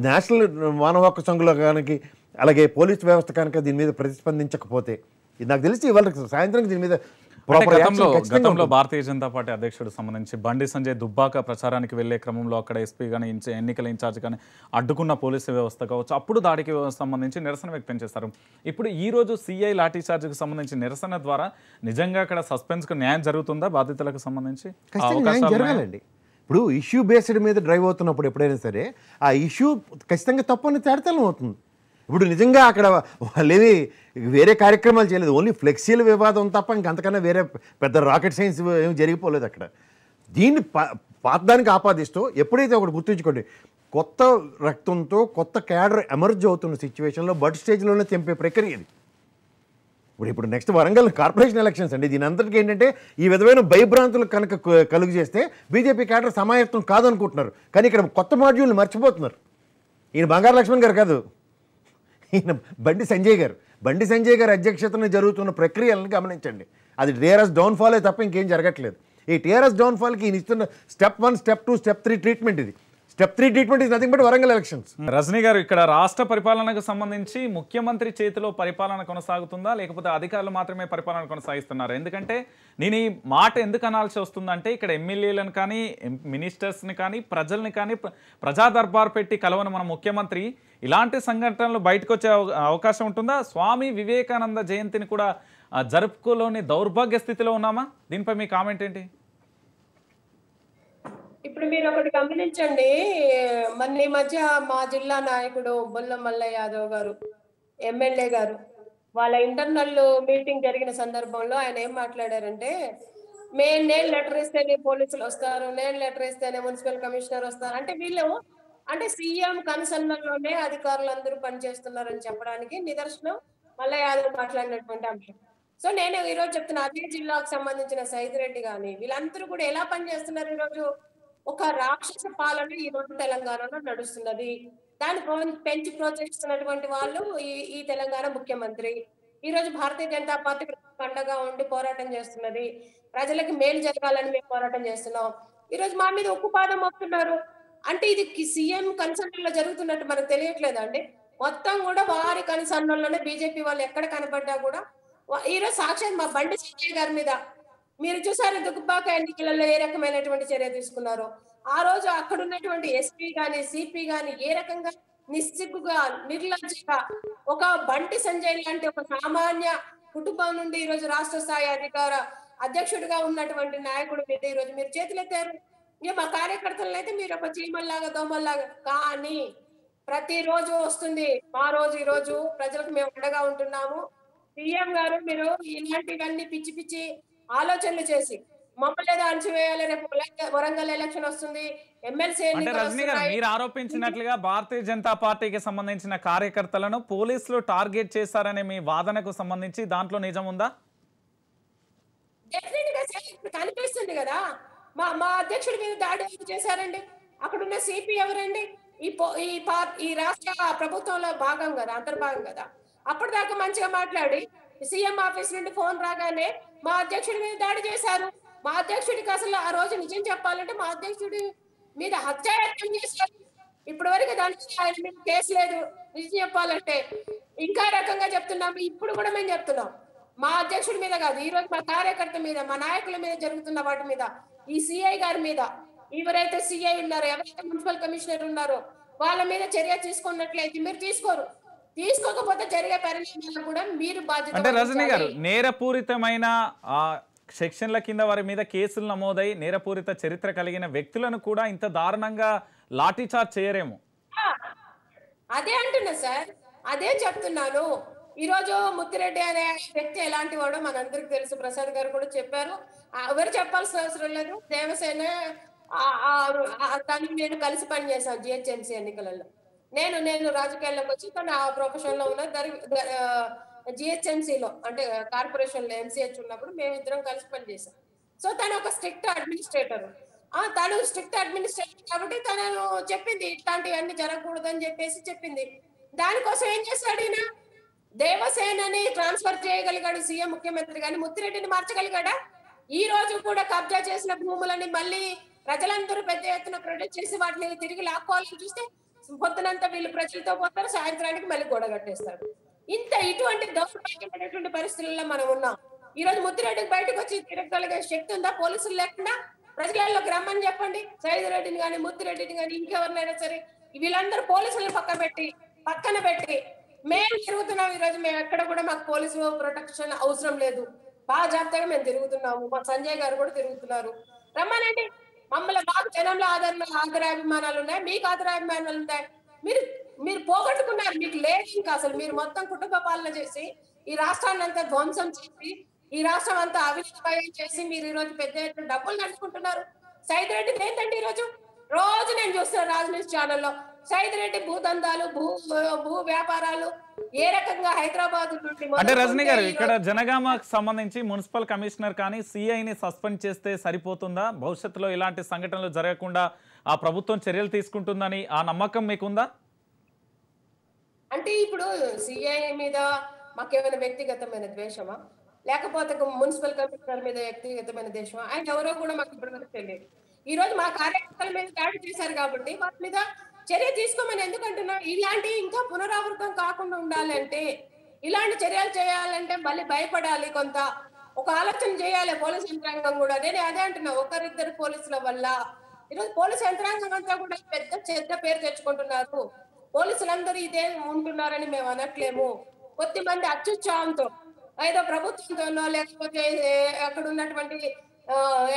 నేషనల్ మానవ హక్కు సంఘులు కనుక అలాగే పోలీస్ వ్యవస్థ కనుక దీని మీద ప్రతిస్పందించకపోతే ఇది నాకు తెలిసి ఇవాళ సాయంత్రం దీని మీద గతంలో గతంలో భారతీయ జనతా పార్టీ అధ్యక్షుడు సంబంధించి బండి సంజయ్ దుబ్బాక ప్రచారానికి వెళ్లే క్రమంలో అక్కడ ఎస్పీ కానీ ఎన్నికల ఇన్ఛార్జ్ కానీ అడ్డుకున్న పోలీసు వ్యవస్థ కావచ్చు అప్పుడు దాడికి సంబంధించి నిరసన వ్యక్తం చేస్తారు ఇప్పుడు ఈ రోజు సిఐ లాఠీచార్జ్కి సంబంధించి నిరసన ద్వారా నిజంగా అక్కడ సస్పెన్స్ కు న్యాయం జరుగుతుందా బాధితులకు సంబంధించి ఇప్పుడు ఇష్యూ బేస్డ్ మీద డ్రైవ్ అవుతున్నప్పుడు ఎప్పుడైనా సరే ఆ ఇష్యూ ఖచ్చితంగా తప్పని తేడతలం అవుతుంది ఇప్పుడు నిజంగా అక్కడ వాళ్ళేది వేరే కార్యక్రమాలు చేయలేదు ఓన్లీ ఫ్లెక్సీల వివాదం తప్ప ఇంకంతకన్నా వేరే పెద్ద రాకెట్ సైన్స్ ఏమి జరిగిపోలేదు అక్కడ దీన్ని పాతదానికి ఆపాదిస్తూ ఎప్పుడైతే ఒకటి గుర్తుంచుకోండి కొత్త రక్తంతో కొత్త క్యాడర్ ఎమర్జ్ అవుతున్న సిచ్యువేషన్లో బడ్ స్టేజ్లోనే తెంపే ప్రక్రియ ఇది ఇప్పుడు ఇప్పుడు నెక్స్ట్ వరంగల్ కార్పొరేషన్ ఎలక్షన్స్ అండి దీని అంతటికీ ఏంటంటే ఈ విధమైన భయభ్రాంతులు కనుక కలుగు చేస్తే బీజేపీ క్యాడర్ సమాయత్తం కాదనుకుంటున్నారు కానీ ఇక్కడ కొత్త మాడ్యూల్ని మర్చిపోతున్నారు ఈయన బంగారు లక్ష్మణ్ గారు కాదు ఈయన బండి సంజయ్ గారు బండి సంజయ్ గారు అధ్యక్షతన జరుగుతున్న ప్రక్రియలను గమనించండి అది టీఆర్ఎస్ డౌన్ఫాలే తప్ప ఇంకేం జరగట్లేదు ఈ టీఆర్ఎస్ డౌన్ఫాల్కి ఈయన ఇస్తున్న step one step two step three treatment ఇది step three treatment is nothing but Warangal elections Rajani garu ఇక్కడ రాష్ట్ర పరిపాలనకు సంబంధించి ముఖ్యమంత్రి చేతిలో పరిపాలన కొనసాగుతుందా లేకపోతే అధికారులు మాత్రమే పరిపాలన కొనసాగిస్తున్నారు ఎందుకంటే నేను ఈ మాట ఎందుకు అనాల్సి వస్తుందంటే ఇక్కడ ఎమ్మెల్యేలను కానీ మినిస్టర్స్ని కానీ ప్రజల్ని కానీ ప్రజా దర్బార్ పెట్టి కలవని మన ముఖ్యమంత్రి ఇలాంటి సంఘటనలు బయటకు వచ్చే అవకాశం ఉంటుందా స్వామి వివేకానంద జయంతిని కూడా జరుపుకోలోని దౌర్భాగ్య స్థితిలో ఉన్నామా దీనిపై మీ కామెంట్ ఏంటి ఇప్పుడు మీరు ఒకటి గమనించండి మన ఈ మధ్య మా జిల్లా నాయకుడు బుల్ల మల్ల యాదవ్ గారు ఎమ్మెల్యే గారు వాళ్ళ ఇంటర్నల్ మీటింగ్ జరిగిన సందర్భంలో ఆయన ఏం మాట్లాడారంటే మేము నేను లెటర్ ఇస్తేనే పోలీసులు వస్తారు నేను లెటర్ ఇస్తేనే మున్సిపల్ కమిషనర్ వస్తారు అంటే వీళ్ళు అంటే సీఎం కన్సల్లోనే అధికారులు అందరూ అని చెప్పడానికి నిదర్శనం మల్ల యాదవ్ మాట్లాడినటువంటి అంశం సో నేను ఈరోజు చెప్తున్నా అదే జిల్లాకు సంబంధించిన సైదిరెడ్డి కానీ వీళ్ళందరూ కూడా ఎలా పనిచేస్తున్నారు ఈరోజు ఒక రాక్షస పాలన ఈ రోజు తెలంగాణలో నడుస్తున్నది దాని పెంచి ప్రోత్సహిస్తున్నటువంటి వాళ్ళు ఈ ఈ తెలంగాణ ముఖ్యమంత్రి ఈ రోజు భారతీయ జనతా పార్టీ పండగ ఉండి పోరాటం చేస్తున్నది ప్రజలకు మేలు జరగాలని మేము పోరాటం చేస్తున్నాం ఈ రోజు మా మీద ఉక్కుపాదం అవుతున్నారు అంటే ఇది సీఎం కన్సర్న్ లో జరుగుతున్నట్టు మనకు తెలియట్లేదు అండి మొత్తం కూడా వారి కన్సర్న్లోనే బీజేపీ వాళ్ళు ఎక్కడ కనబడ్డా కూడా ఈ రోజు సాక్షాత్ మా బండి సంజయ్ గారి మీద మీరు చూసారు దుగ్గుబాక ఎన్నికలలో ఏ రకమైనటువంటి చర్య తీసుకున్నారో ఆ రోజు అక్కడ ఉన్నటువంటి ఎస్పీ గాని సిపి గాని ఏ రకంగా నిశ్చిగ్గుగా నిర్లజ్జగా ఒక బంటి సంజయ్ లాంటి ఒక సామాన్య కుటుంబం నుండి ఈ రోజు రాష్ట్ర స్థాయి అధికార అధ్యక్షుడిగా ఉన్నటువంటి నాయకుడు మీద ఈ రోజు మీరు చేతులెత్తారు మా కార్యకర్తలను అయితే మీరు ఒక చీమల్లాగా దోమల్లాగా కానీ ప్రతిరోజు వస్తుంది మా రోజు ఈ రోజు ప్రజలకు మేము ఉండగా ఉంటున్నాము సీఎం గారు మీరు ఇలాంటివన్నీ పిచ్చి పిచ్చి ఆలోచనలు చేసి మమ్మల్ని ఏదో అణచివేయాలి వరంగల్ ఎలక్షన్ వస్తుంది ఎమ్మెల్సీ మీరు ఆరోపించినట్లుగా భారతీయ జనతా పార్టీకి సంబంధించిన కార్యకర్తలను పోలీసులు టార్గెట్ చేశారనే మీ వాదనకు సంబంధించి దాంట్లో నిజం ఉందా కనిపిస్తుంది కదా మా మా అధ్యక్షుడి మీద దాడి చేశారండి ఉన్న సిపి ఎవరండి ఈ ఈ రాష్ట్ర ప్రభుత్వంలో భాగం కదా అంతర్భాగం కదా అప్పటిదాకా మంచిగా మాట్లాడి సీఎం ఆఫీస్ నుండి ఫోన్ రాగానే మా అధ్యక్షుడి మీద దాడి చేశారు మా అధ్యక్షుడికి అసలు ఆ రోజు నిజం చెప్పాలంటే మా అధ్యక్షుడి మీద హత్యాయత్నం చేశారు ఇప్పటి వరకు దాని మీద కేసు లేదు నిజం చెప్పాలంటే ఇంకా రకంగా చెప్తున్నాము ఇప్పుడు కూడా మేము చెప్తున్నాం మా అధ్యక్షుడి మీద కాదు ఈ రోజు మా కార్యకర్త మీద మా నాయకుల మీద జరుగుతున్న వాటి మీద ఈ సిఐ గారి మీద ఎవరైతే సిఐ ఉన్నారో ఎవరైతే మున్సిపల్ కమిషనర్ ఉన్నారో వాళ్ళ మీద చర్య తీసుకున్నట్లయితే మీరు తీసుకోరు తీసుకోకపోతే జరిగే పరిణామాలు కూడా మీరు బాధ్యత అంటే రజనీ గారు నేరపూరితమైన సెక్షన్ల కింద వారి మీద కేసులు నమోదై నేరపూరిత చరిత్ర కలిగిన వ్యక్తులను కూడా ఇంత దారుణంగా లాఠీచార్జ్ చేయరేమో అదే అంటున్నా సార్ అదే చెప్తున్నాను ఈరోజు ముత్తిరెడ్డి అనే వ్యక్తి ఎలాంటి వాడో మనందరికి తెలుసు ప్రసాద్ గారు కూడా చెప్పారు ఎవరు చెప్పాల్సిన అవసరం లేదు దేవసేన తను నేను కలిసి పనిచేశాను జిహెచ్ఎంసీ ఎన్నికలలో నేను నేను రాజకీయాల్లోకి వచ్చి కానీ ఆ ప్రొఫెషన్ లో ఉన్న జిహెచ్ఎంసీలో అంటే కార్పొరేషన్ లో ఎంసీహెచ్ ఉన్నప్పుడు మేము ఇద్దరం కలిసి పనిచేసాం సో తను ఒక స్ట్రిక్ట్ అడ్మినిస్ట్రేటర్ తను స్ట్రిక్ట్ అడ్మినిస్ట్రేటర్ కాబట్టి తను చెప్పింది ఇట్లాంటివన్నీ జరగకూడదు అని చెప్పేసి చెప్పింది దానికోసం ఏం చేశాడు ఈయన దేవసేనని ట్రాన్స్ఫర్ చేయగలిగాడు సీఎం ముఖ్యమంత్రి కానీ ముత్తిరెడ్డిని మార్చగలిగాడా ఈ రోజు కూడా కబ్జా చేసిన భూములని మళ్ళీ ప్రజలందరూ పెద్ద ఎత్తున ప్రొడక్ట్ చేసి వాటిని తిరిగి లాక్కోవాలని చూస్తే పొద్దునంతా వీళ్ళు ప్రజలతో పోతారు సాయంత్రానికి మళ్ళీ గోడ కట్టేస్తారు ఇంత ఇటువంటి దౌర్భాగ్యమైనటువంటి పరిస్థితుల్లో మనం ఉన్నాం ఈ రోజు ముద్దిరెడ్డికి బయటకు వచ్చి తిరగగలిగే శక్తి ఉందా పోలీసులు లేకుండా ప్రజలలోకి రమ్మని చెప్పండి రెడ్డిని కానీ ముద్దిరెడ్డిని కానీ ఇంకెవరినైనా సరే వీళ్ళందరూ పోలీసులను పక్క పెట్టి పక్కన పెట్టి మేము తిరుగుతున్నాం ఈ రోజు మేము ఎక్కడ కూడా మాకు పోలీసులు ప్రొటెక్షన్ అవసరం లేదు బాగా జాగ్రత్తగా మేము తిరుగుతున్నాము మా సంజయ్ గారు కూడా తిరుగుతున్నారు రమ్మనండి మమ్మల్ని మాకు జనంలో ఆదరణ ఆదరాభిమానాలు ఉన్నాయి మీకు ఆదరాభిమానాలు ఉన్నాయి మీరు మీరు పోగొట్టుకున్నారు మీకు లేదు ఇంకా అసలు మీరు మొత్తం కుటుంబ పాలన చేసి ఈ రాష్ట్రాన్ని అంతా ధ్వంసం చేసి ఈ రాష్ట్రం అంతా అవినీతి చేసి మీరు ఈ రోజు పెద్ద ఎత్తున డబ్బులు నడుచుకుంటున్నారు సైద్ రెడ్డి ఏంటండి ఈరోజు రోజు నేను చూస్తున్నాను రాజు న్యూస్ ఛానల్లో సైద్ రెడ్డి దందాలు భూ భూ వ్యాపారాలు ఏ రకంగా హైదరాబాద్ అంటే రజనీ గారు ఇక్కడ జనగామ సంబంధించి మున్సిపల్ కమిషనర్ కానీ సిఐని సస్పెండ్ చేస్తే సరిపోతుందా భవిష్యత్తులో ఇలాంటి సంఘటనలు జరగకుండా ఆ ప్రభుత్వం చర్యలు తీసుకుంటుందని ఆ నమ్మకం మీకుందా అంటే ఇప్పుడు సిఐ మీద మాకేమైనా వ్యక్తిగతమైన ద్వేషమా లేకపోతే మున్సిపల్ కమిషనర్ మీద వ్యక్తిగతమైన ద్వేషమా ఆయన ఎవరో కూడా మాకు ఇప్పటివరకు తెలియదు ఈ రోజు మా కార్యకర్తల మీద దాడి చేశారు కాబట్టి వాటి మీద చర్య తీసుకోమని ఎందుకు అంటున్నా ఇలాంటివి ఇంకా పునరావృతం కాకుండా ఉండాలంటే ఇలాంటి చర్యలు చేయాలంటే మళ్ళీ భయపడాలి కొంత ఒక ఆలోచన చేయాలి పోలీస్ యంత్రాంగం కూడా నేను అదే అంటున్నా ఒకరిద్దరు పోలీసుల వల్ల ఈరోజు పోలీస్ యంత్రాంగం అంతా కూడా పెద్ద చెడ్డ పేరు తెచ్చుకుంటున్నారు పోలీసులందరూ ఇదే ఉంటున్నారని మేము అనట్లేము కొద్ది మంది అత్యుత్సాహంతో ఏదో ప్రభుత్వంతోనో లేకపోతే అక్కడ ఉన్నటువంటి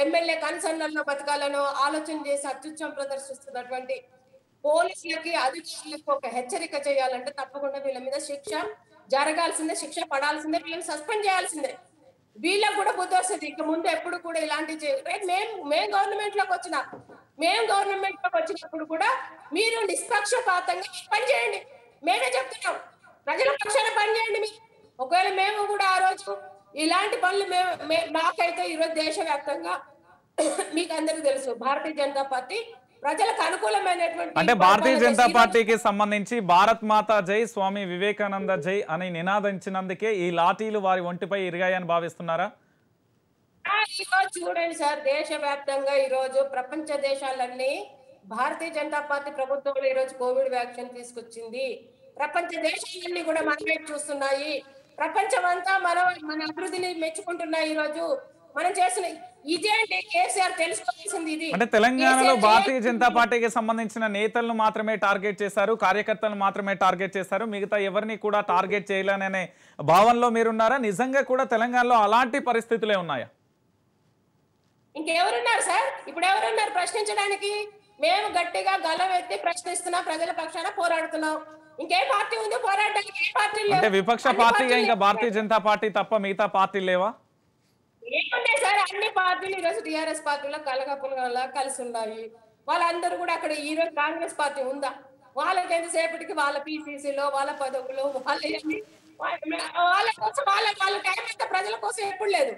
ఎమ్మెల్యే కన్సర్న్లలో బతకాలనో ఆలోచన చేసి అత్యుత్సాహం ప్రదర్శిస్తున్నటువంటి పోలీసులకి అధికారులకు ఒక హెచ్చరిక చేయాలంటే తప్పకుండా వీళ్ళ మీద శిక్ష జరగాల్సిందే శిక్ష పడాల్సిందే వీళ్ళని సస్పెండ్ చేయాల్సిందే వీళ్ళకు కూడా బుద్ధి వస్తుంది ఇక ముందు ఎప్పుడు కూడా ఇలాంటి మేము మేము గవర్నమెంట్ లోకి వచ్చిన మేము గవర్నమెంట్ లోకి వచ్చినప్పుడు కూడా మీరు నిష్పక్షపాతంగా పని చేయండి మేమే చెప్తున్నాం ప్రజల పక్షాన పని చేయండి మీరు ఒకవేళ మేము కూడా ఆ రోజు ఇలాంటి పనులు మేము మాకైతే ఈరోజు దేశవ్యాప్తంగా మీకు అందరికీ తెలుసు భారతీయ జనతా పార్టీ ప్రజలకు అనుకూలమైనటువంటి అంటే భారతీయ జనతా పార్టీకి సంబంధించి భారత్ మాతా జై స్వామి వివేకానంద జై అని నినాదించినందుకే ఈ లాఠీలు వారి ఒంటిపై ఇరిగాయని భావిస్తున్నారా చూడండి సార్ దేశ ఈ ఈరోజు ప్రపంచ దేశాలన్నీ భారతీయ జనతా పార్టీ ప్రభుత్వంలో ఈరోజు కోవిడ్ వ్యాక్సిన్ తీసుకొచ్చింది ప్రపంచ దేశాలన్నీ కూడా మనమే చూస్తున్నాయి ప్రపంచం అంతా మన అభివృద్ధిని మెచ్చుకుంటున్నాయి ఈరోజు మనం చేసిన ఇదే అంటే కేసీఆర్ తెలుసుకోవాల్సింది ఇది అంటే తెలంగాణలో భారతీయ జనతా పార్టీకి సంబంధించిన నేతలను మాత్రమే టార్గెట్ చేశారు కార్యకర్తలను మాత్రమే టార్గెట్ చేశారు మిగతా ఎవరిని కూడా టార్గెట్ చేయాలనే భావనలో మీరున్నారా నిజంగా కూడా తెలంగాణలో అలాంటి పరిస్థితులే ఉన్నాయా ఇంకెవరున్నారు సార్ ఇప్పుడు ఎవరున్నారు ప్రశ్నించడానికి మేము గట్టిగా గలం ఎత్తి ప్రశ్నిస్తున్నాం ప్రజల పక్షాన పోరాడుతున్నాం ఇంకే పార్టీ ఉంది పోరాడడానికి విపక్ష పార్టీగా ఇంకా భారతీయ జనతా పార్టీ తప్ప మిగతా పార్టీ లేవా ఏమంటే సార్ అన్ని పార్టీలు ఈరోజు టిఆర్ఎస్ పార్టీలో కలగపుల కలిసి ఉన్నాయి వాళ్ళందరూ కూడా అక్కడ ఈ రోజు కాంగ్రెస్ పార్టీ ఉందా వాళ్ళకి ఎంతసేపటికి వాళ్ళ పీసీసీలో వాళ్ళ పదవులు వాళ్ళ వాళ్ళ కోసం వాళ్ళ వాళ్ళ టైం అంతా ప్రజల కోసం ఎప్పుడు లేదు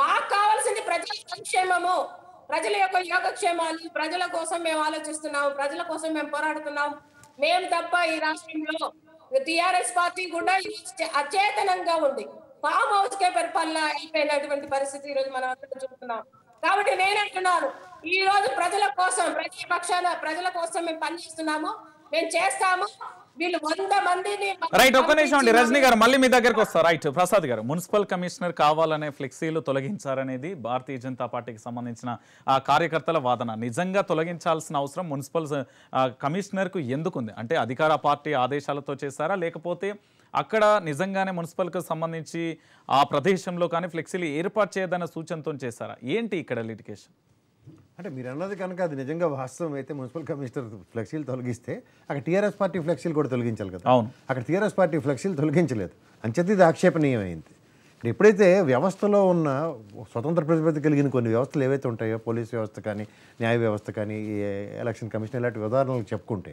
మాకు కావాల్సింది ప్రజల సంక్షేమము ప్రజల యొక్క యోగక్షేమాలు ప్రజల కోసం మేము ఆలోచిస్తున్నాము ప్రజల కోసం మేము పోరాడుతున్నాం మేము తప్ప ఈ రాష్ట్రంలో టిఆర్ఎస్ పార్టీ కూడా అచేతనంగా ఉంది ఫామ్ హౌస్ కే పరిపాలన అయిపోయినటువంటి పరిస్థితి ఈ రోజు మనం అందరం చూస్తున్నాం కాబట్టి నేనంటున్నాను ఈ రోజు ప్రజల కోసం ప్రతిపక్షాల ప్రజల కోసం మేము పనిచేస్తున్నాము మేము చేస్తాము వీళ్ళు వంద రైట్ ఒక్క నిమిషం అండి రజనీ గారు మళ్ళీ మీ దగ్గరకు వస్తారు రైట్ ప్రసాద్ గారు మున్సిపల్ కమిషనర్ కావాలనే ఫ్లెక్సీలు తొలగించారనేది భారతీయ జనతా పార్టీకి సంబంధించిన ఆ కార్యకర్తల వాదన నిజంగా తొలగించాల్సిన అవసరం మున్సిపల్ కమిషనర్కు ఎందుకుంది అంటే అధికార పార్టీ ఆదేశాలతో చేస్తారా లేకపోతే అక్కడ నిజంగానే మున్సిపల్కి సంబంధించి ఆ ప్రదేశంలో కానీ ఫ్లెక్సీలు ఏర్పాటు చేయదన్న సూచనతో చేశారా ఏంటి ఇక్కడ లిటికేషన్ అంటే మీరు అన్నది కనుక అది నిజంగా వాస్తవం అయితే మున్సిపల్ కమిషనర్ ఫ్లెక్సీలు తొలగిస్తే అక్కడ టీఆర్ఎస్ పార్టీ ఫ్లెక్సీలు కూడా తొలగించాలి కదా అవును అక్కడ టీఆర్ఎస్ పార్టీ ఫ్లెక్సీలు తొలగించలేదు అంచేది ఇది ఆక్షేపణీయమైంది ఎప్పుడైతే వ్యవస్థలో ఉన్న స్వతంత్ర ప్రతిపత్తి కలిగిన కొన్ని వ్యవస్థలు ఏవైతే ఉంటాయో పోలీస్ వ్యవస్థ కానీ న్యాయ వ్యవస్థ కానీ ఎలక్షన్ కమిషన్ ఇలాంటి ఉదాహరణలు చెప్పుకుంటే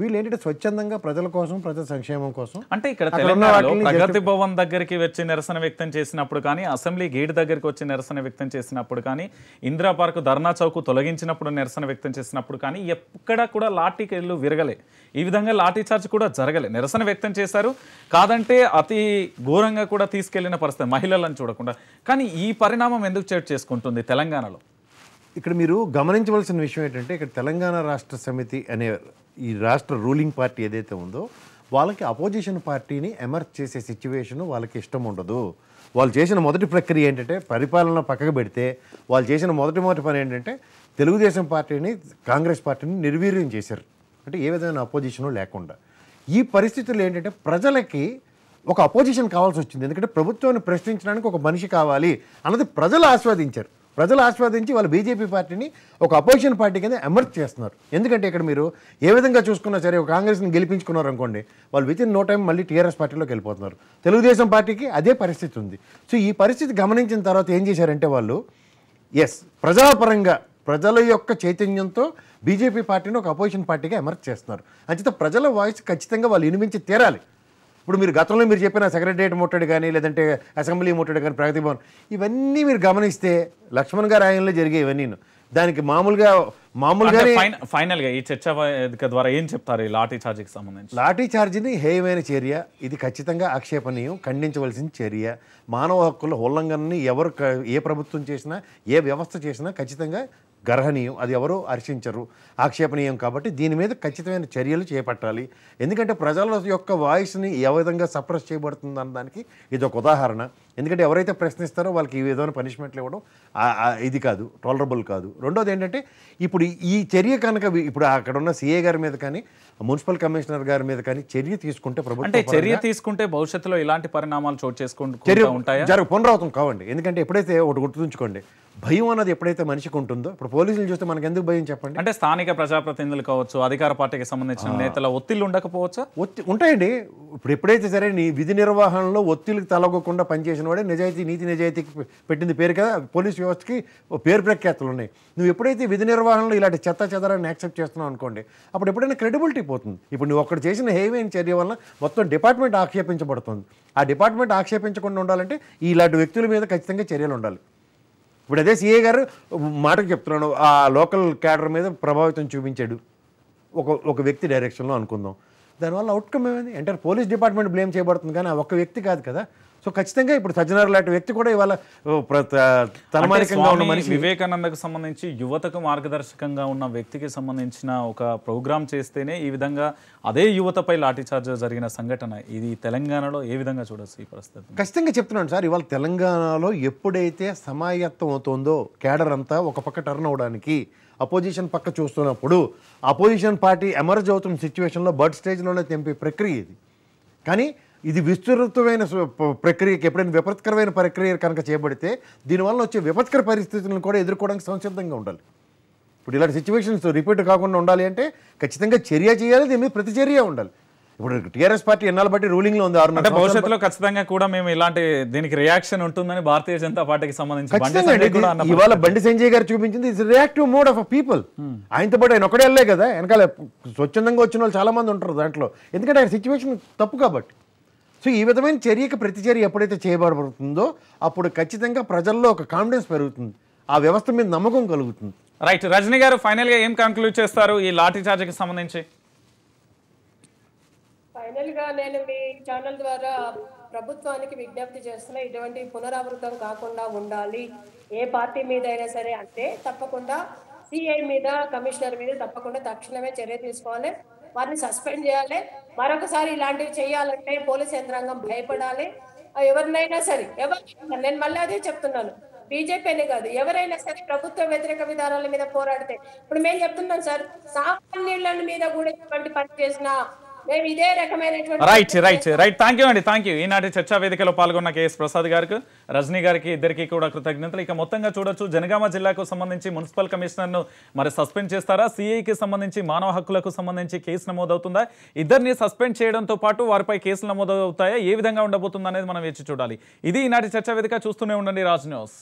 వీళ్ళు ఏంటంటే స్వచ్ఛందంగా ప్రజల కోసం ప్రజల సంక్షేమం కోసం అంటే ఇక్కడ తెలంగాణలో ప్రగతి భవన్ దగ్గరికి వచ్చి నిరసన వ్యక్తం చేసినప్పుడు కానీ అసెంబ్లీ గేట్ దగ్గరికి వచ్చి నిరసన వ్యక్తం చేసినప్పుడు కానీ ఇందిరా పార్క్ ధర్నా చౌక్ తొలగించినప్పుడు నిరసన వ్యక్తం చేసినప్పుడు కానీ ఎక్కడ కూడా లాఠీ కేళ్ళు విరగలే ఈ విధంగా లాఠీ చార్జ్ కూడా జరగలే నిరసన వ్యక్తం చేశారు కాదంటే అతి ఘోరంగా కూడా తీసుకెళ్లిన పరిస్థితి మహిళలను చూడకుండా కానీ ఈ పరిణామం ఎందుకు చేసుకుంటుంది తెలంగాణలో ఇక్కడ మీరు గమనించవలసిన విషయం ఏంటంటే ఇక్కడ తెలంగాణ రాష్ట్ర సమితి అనే ఈ రాష్ట్ర రూలింగ్ పార్టీ ఏదైతే ఉందో వాళ్ళకి అపోజిషన్ పార్టీని ఎమర్జ్ చేసే సిచ్యువేషన్ వాళ్ళకి ఇష్టం ఉండదు వాళ్ళు చేసిన మొదటి ప్రక్రియ ఏంటంటే పరిపాలన పక్కకు పెడితే వాళ్ళు చేసిన మొదటి మొదటి పని ఏంటంటే తెలుగుదేశం పార్టీని కాంగ్రెస్ పార్టీని నిర్వీర్యం చేశారు అంటే ఏ విధమైన అపోజిషను లేకుండా ఈ పరిస్థితులు ఏంటంటే ప్రజలకి ఒక అపోజిషన్ కావాల్సి వచ్చింది ఎందుకంటే ప్రభుత్వాన్ని ప్రశ్నించడానికి ఒక మనిషి కావాలి అన్నది ప్రజలు ఆస్వాదించారు ప్రజలు ఆస్వాదించి వాళ్ళు బీజేపీ పార్టీని ఒక అపోజిషన్ పార్టీ కింద ఎమర్జ్ చేస్తున్నారు ఎందుకంటే ఇక్కడ మీరు ఏ విధంగా చూసుకున్నా సరే ఒక కాంగ్రెస్ని గెలిపించుకున్నారు అనుకోండి వాళ్ళు విత్ ఇన్ నో టైం మళ్ళీ టీఆర్ఎస్ పార్టీలోకి వెళ్ళిపోతున్నారు తెలుగుదేశం పార్టీకి అదే పరిస్థితి ఉంది సో ఈ పరిస్థితి గమనించిన తర్వాత ఏం చేశారంటే వాళ్ళు ఎస్ ప్రజాపరంగా ప్రజల యొక్క చైతన్యంతో బీజేపీ పార్టీని ఒక అపోజిషన్ పార్టీగా ఎమర్జ్ చేస్తున్నారు అంచేత ప్రజల వాయిస్ ఖచ్చితంగా వాళ్ళు వినిపించి తీరాలి ఇప్పుడు మీరు గతంలో మీరు చెప్పిన సెక్రటరియట్ ముట్టడి కానీ లేదంటే అసెంబ్లీ ముట్టడి కానీ ప్రగతి భవన్ ఇవన్నీ మీరు గమనిస్తే లక్ష్మణ్ గారి ఆయనలో జరిగే ఇవన్నీ దానికి మామూలుగా మామూలుగా ఫైనల్ ఈ చర్చ ద్వారా ఏం చెప్తారు ఈ లాఠీ ఛార్జీకి సంబంధించి లాఠీ ఛార్జీని హేయమైన చర్య ఇది ఖచ్చితంగా ఆక్షేపణీయం ఖండించవలసిన చర్య మానవ హక్కుల ఉల్లంఘనని ఎవరు ఏ ప్రభుత్వం చేసినా ఏ వ్యవస్థ చేసినా ఖచ్చితంగా గర్హనీయం అది ఎవరో హర్షించరు ఆక్షేపణీయం కాబట్టి దీని మీద ఖచ్చితమైన చర్యలు చేపట్టాలి ఎందుకంటే ప్రజల యొక్క వాయిస్ని ఏ విధంగా సప్రెస్ చేయబడుతుంది అన్న దానికి ఇది ఒక ఉదాహరణ ఎందుకంటే ఎవరైతే ప్రశ్నిస్తారో వాళ్ళకి ఈ విధమైన పనిష్మెంట్లు ఇవ్వడం ఇది కాదు టోలరబుల్ కాదు రెండోది ఏంటంటే ఇప్పుడు ఈ చర్య కనుక ఇప్పుడు అక్కడ ఉన్న సీఏ గారి మీద కానీ మున్సిపల్ కమిషనర్ గారి మీద కానీ చర్య తీసుకుంటే ప్రభుత్వం అంటే చర్య తీసుకుంటే భవిష్యత్తులో ఇలాంటి పరిణామాలు చోటు చేసుకుంటూ ఉంటాయి జరగ పునరావతం కావండి ఎందుకంటే ఎప్పుడైతే ఒకటి గుర్తుంచుకోండి భయం అన్నది ఎప్పుడైతే మనిషికి ఉంటుందో ఇప్పుడు పోలీసులు చూస్తే మనకు ఎందుకు భయం చెప్పండి అంటే స్థానిక ప్రజాప్రతినిధులు కావచ్చు అధికార పార్టీకి సంబంధించిన నేతల ఒత్తిళ్ళు ఉండకపోవచ్చా ఒత్తి ఉంటాయండి ఇప్పుడు ఎప్పుడైతే సరే నీ విధి నిర్వహణలో ఒత్తిళ్ళకి తలగకుండా పనిచేసిన వాడే నిజాయితీ నీతి నిజాయితీకి పెట్టింది పేరు కదా పోలీస్ వ్యవస్థకి పేరు ప్రఖ్యాతులు ఉన్నాయి నువ్వు ఎప్పుడైతే విధి నిర్వహణలో ఇలాంటి చెత్త చెదరాన్ని యాక్సెప్ట్ చేస్తున్నావు అనుకోండి అప్పుడు ఎప్పుడైనా క్రెడిబిలిటీ అయిపోతుంది ఇప్పుడు నువ్వు ఒక్కడ చేసిన హేవైన చర్య వల్ల మొత్తం డిపార్ట్మెంట్ ఆక్షేపించబడుతుంది ఆ డిపార్ట్మెంట్ ఆక్షేపించకుండా ఉండాలంటే ఇలాంటి వ్యక్తుల మీద ఖచ్చితంగా చర్యలు ఉండాలి ఇప్పుడు అదే సీఏ గారు మాటకు చెప్తున్నాను ఆ లోకల్ క్యాడర్ మీద ప్రభావితం చూపించాడు ఒక ఒక వ్యక్తి డైరెక్షన్లో అనుకుందాం దానివల్ల అవుట్కమ్ ఏమైంది ఎంటర్ పోలీస్ డిపార్ట్మెంట్ బ్లేమ్ చేయబడుతుంది కానీ ఆ ఒక్క వ్యక్తి కాదు కదా సో ఖచ్చితంగా ఇప్పుడు సజ్జనారు లాంటి వ్యక్తి కూడా ఇవాళ తలమానికంగా ఉన్న మనిషి వివేకానందకు సంబంధించి యువతకు మార్గదర్శకంగా ఉన్న వ్యక్తికి సంబంధించిన ఒక ప్రోగ్రామ్ చేస్తేనే ఈ విధంగా అదే యువతపై లాఠీచార్జ్ జరిగిన సంఘటన ఇది తెలంగాణలో ఏ విధంగా చూడొచ్చు ఈ పరిస్థితి ఖచ్చితంగా చెప్తున్నాను సార్ ఇవాళ తెలంగాణలో ఎప్పుడైతే సమాయత్తం అవుతుందో కేడర్ అంతా ఒక పక్క టర్న్ అవడానికి అపోజిషన్ పక్క చూస్తున్నప్పుడు అపోజిషన్ పార్టీ ఎమర్జ్ అవుతున్న సిచ్యువేషన్లో బర్డ్ స్టేజ్లోనే తెంపే ప్రక్రియ ఇది కానీ ఇది విస్తృతమైన ప్రక్రియకి ఎప్పుడైనా విపత్కరమైన ప్రక్రియ కనుక చేయబడితే దీనివల్ల వచ్చే విపత్కర పరిస్థితులను కూడా ఎదుర్కోవడానికి సంసిద్ధంగా ఉండాలి ఇప్పుడు ఇలాంటి సిచ్యువేషన్స్ రిపీట్ కాకుండా ఉండాలి అంటే ఖచ్చితంగా చర్య చేయాలి దీని మీద ప్రతిచర్య ఉండాలి ఇప్పుడు టీఆర్ఎస్ పార్టీ ఎన్నాళ్ళ బట్టి రూలింగ్ లో ఉంది ఆరు అంటే భవిష్యత్తులో ఖచ్చితంగా కూడా మేము ఇలాంటి దీనికి రియాక్షన్ ఉంటుందని భారతీయ జనతా పార్టీకి సంబంధించి ఇవాళ బండి సంజయ్ గారు చూపించింది it's reactive mode of people ఆయనతో పాటు ఆయన ఒకటే వెళ్ళే కదా వెనకాల స్వచ్ఛందంగా వచ్చిన వాళ్ళు చాలా మంది ఉంటారు దాంట్లో ఎందుకంటే ఆయన సిచ్యువేషన్ తప్పు కాబట్టి సో ఈ విధమైన చర్యకి ప్రతిచర్య ఎప్పుడైతే చేయబడబడుతుందో అప్పుడు ఖచ్చితంగా ప్రజల్లో ఒక కాన్ఫిడెన్స్ పెరుగుతుంది ఆ వ్యవస్థ మీద నమ్మకం కలుగుతుంది రైట్ రజనీ గారు ఫైనల్గా ఏం కంక్లూడ్ చేస్తారు ఈ లాఠీ ఛార్జ్కి సంబంధించి ఫైనల్ గా నేను మీ ఛానల్ ద్వారా ప్రభుత్వానికి విజ్ఞప్తి చేస్తున్నా ఇటువంటి పునరావృతం కాకుండా ఉండాలి ఏ పార్టీ మీద అయినా సరే అంటే తప్పకుండా సిఐ మీద కమిషనర్ మీద తప్పకుండా తక్షణమే చర్య తీసుకోవాలి వారిని సస్పెండ్ చేయాలి మరొకసారి ఇలాంటివి చేయాలంటే పోలీస్ యంత్రాంగం భయపడాలి ఎవరినైనా సరే ఎవరినైనా నేను మళ్ళీ అదే చెప్తున్నాను బీజేపీనే కాదు ఎవరైనా సరే ప్రభుత్వ వ్యతిరేక విధానాల మీద పోరాడితే ఇప్పుడు మేము చెప్తున్నాం సార్ సామాన్యుల మీద కూడా ఇటువంటి పని చేసినా right right right thank you అండి థ్యాంక్ యూ ఈనాటి చర్చా వేదికలో పాల్గొన్న కేఎస్ ప్రసాద్ గారికి రజనీ గారికి ఇద్దరికి కూడా కృతజ్ఞతలు ఇక మొత్తంగా చూడొచ్చు జనగామ జిల్లాకు సంబంధించి మున్సిపల్ కమిషనర్ను మరి సస్పెండ్ చేస్తారా సిఐకి సంబంధించి మానవ హక్కులకు సంబంధించి కేసు నమోదవుతుందా ఇద్దరిని సస్పెండ్ చేయడంతో పాటు వారిపై కేసులు నమోదవుతాయా ఏ విధంగా ఉండబోతుంది మనం వేచి చూడాలి ఇది ఈనాటి చర్చా వేదిక చూస్తూనే ఉండండి రాజ్ న్యూస్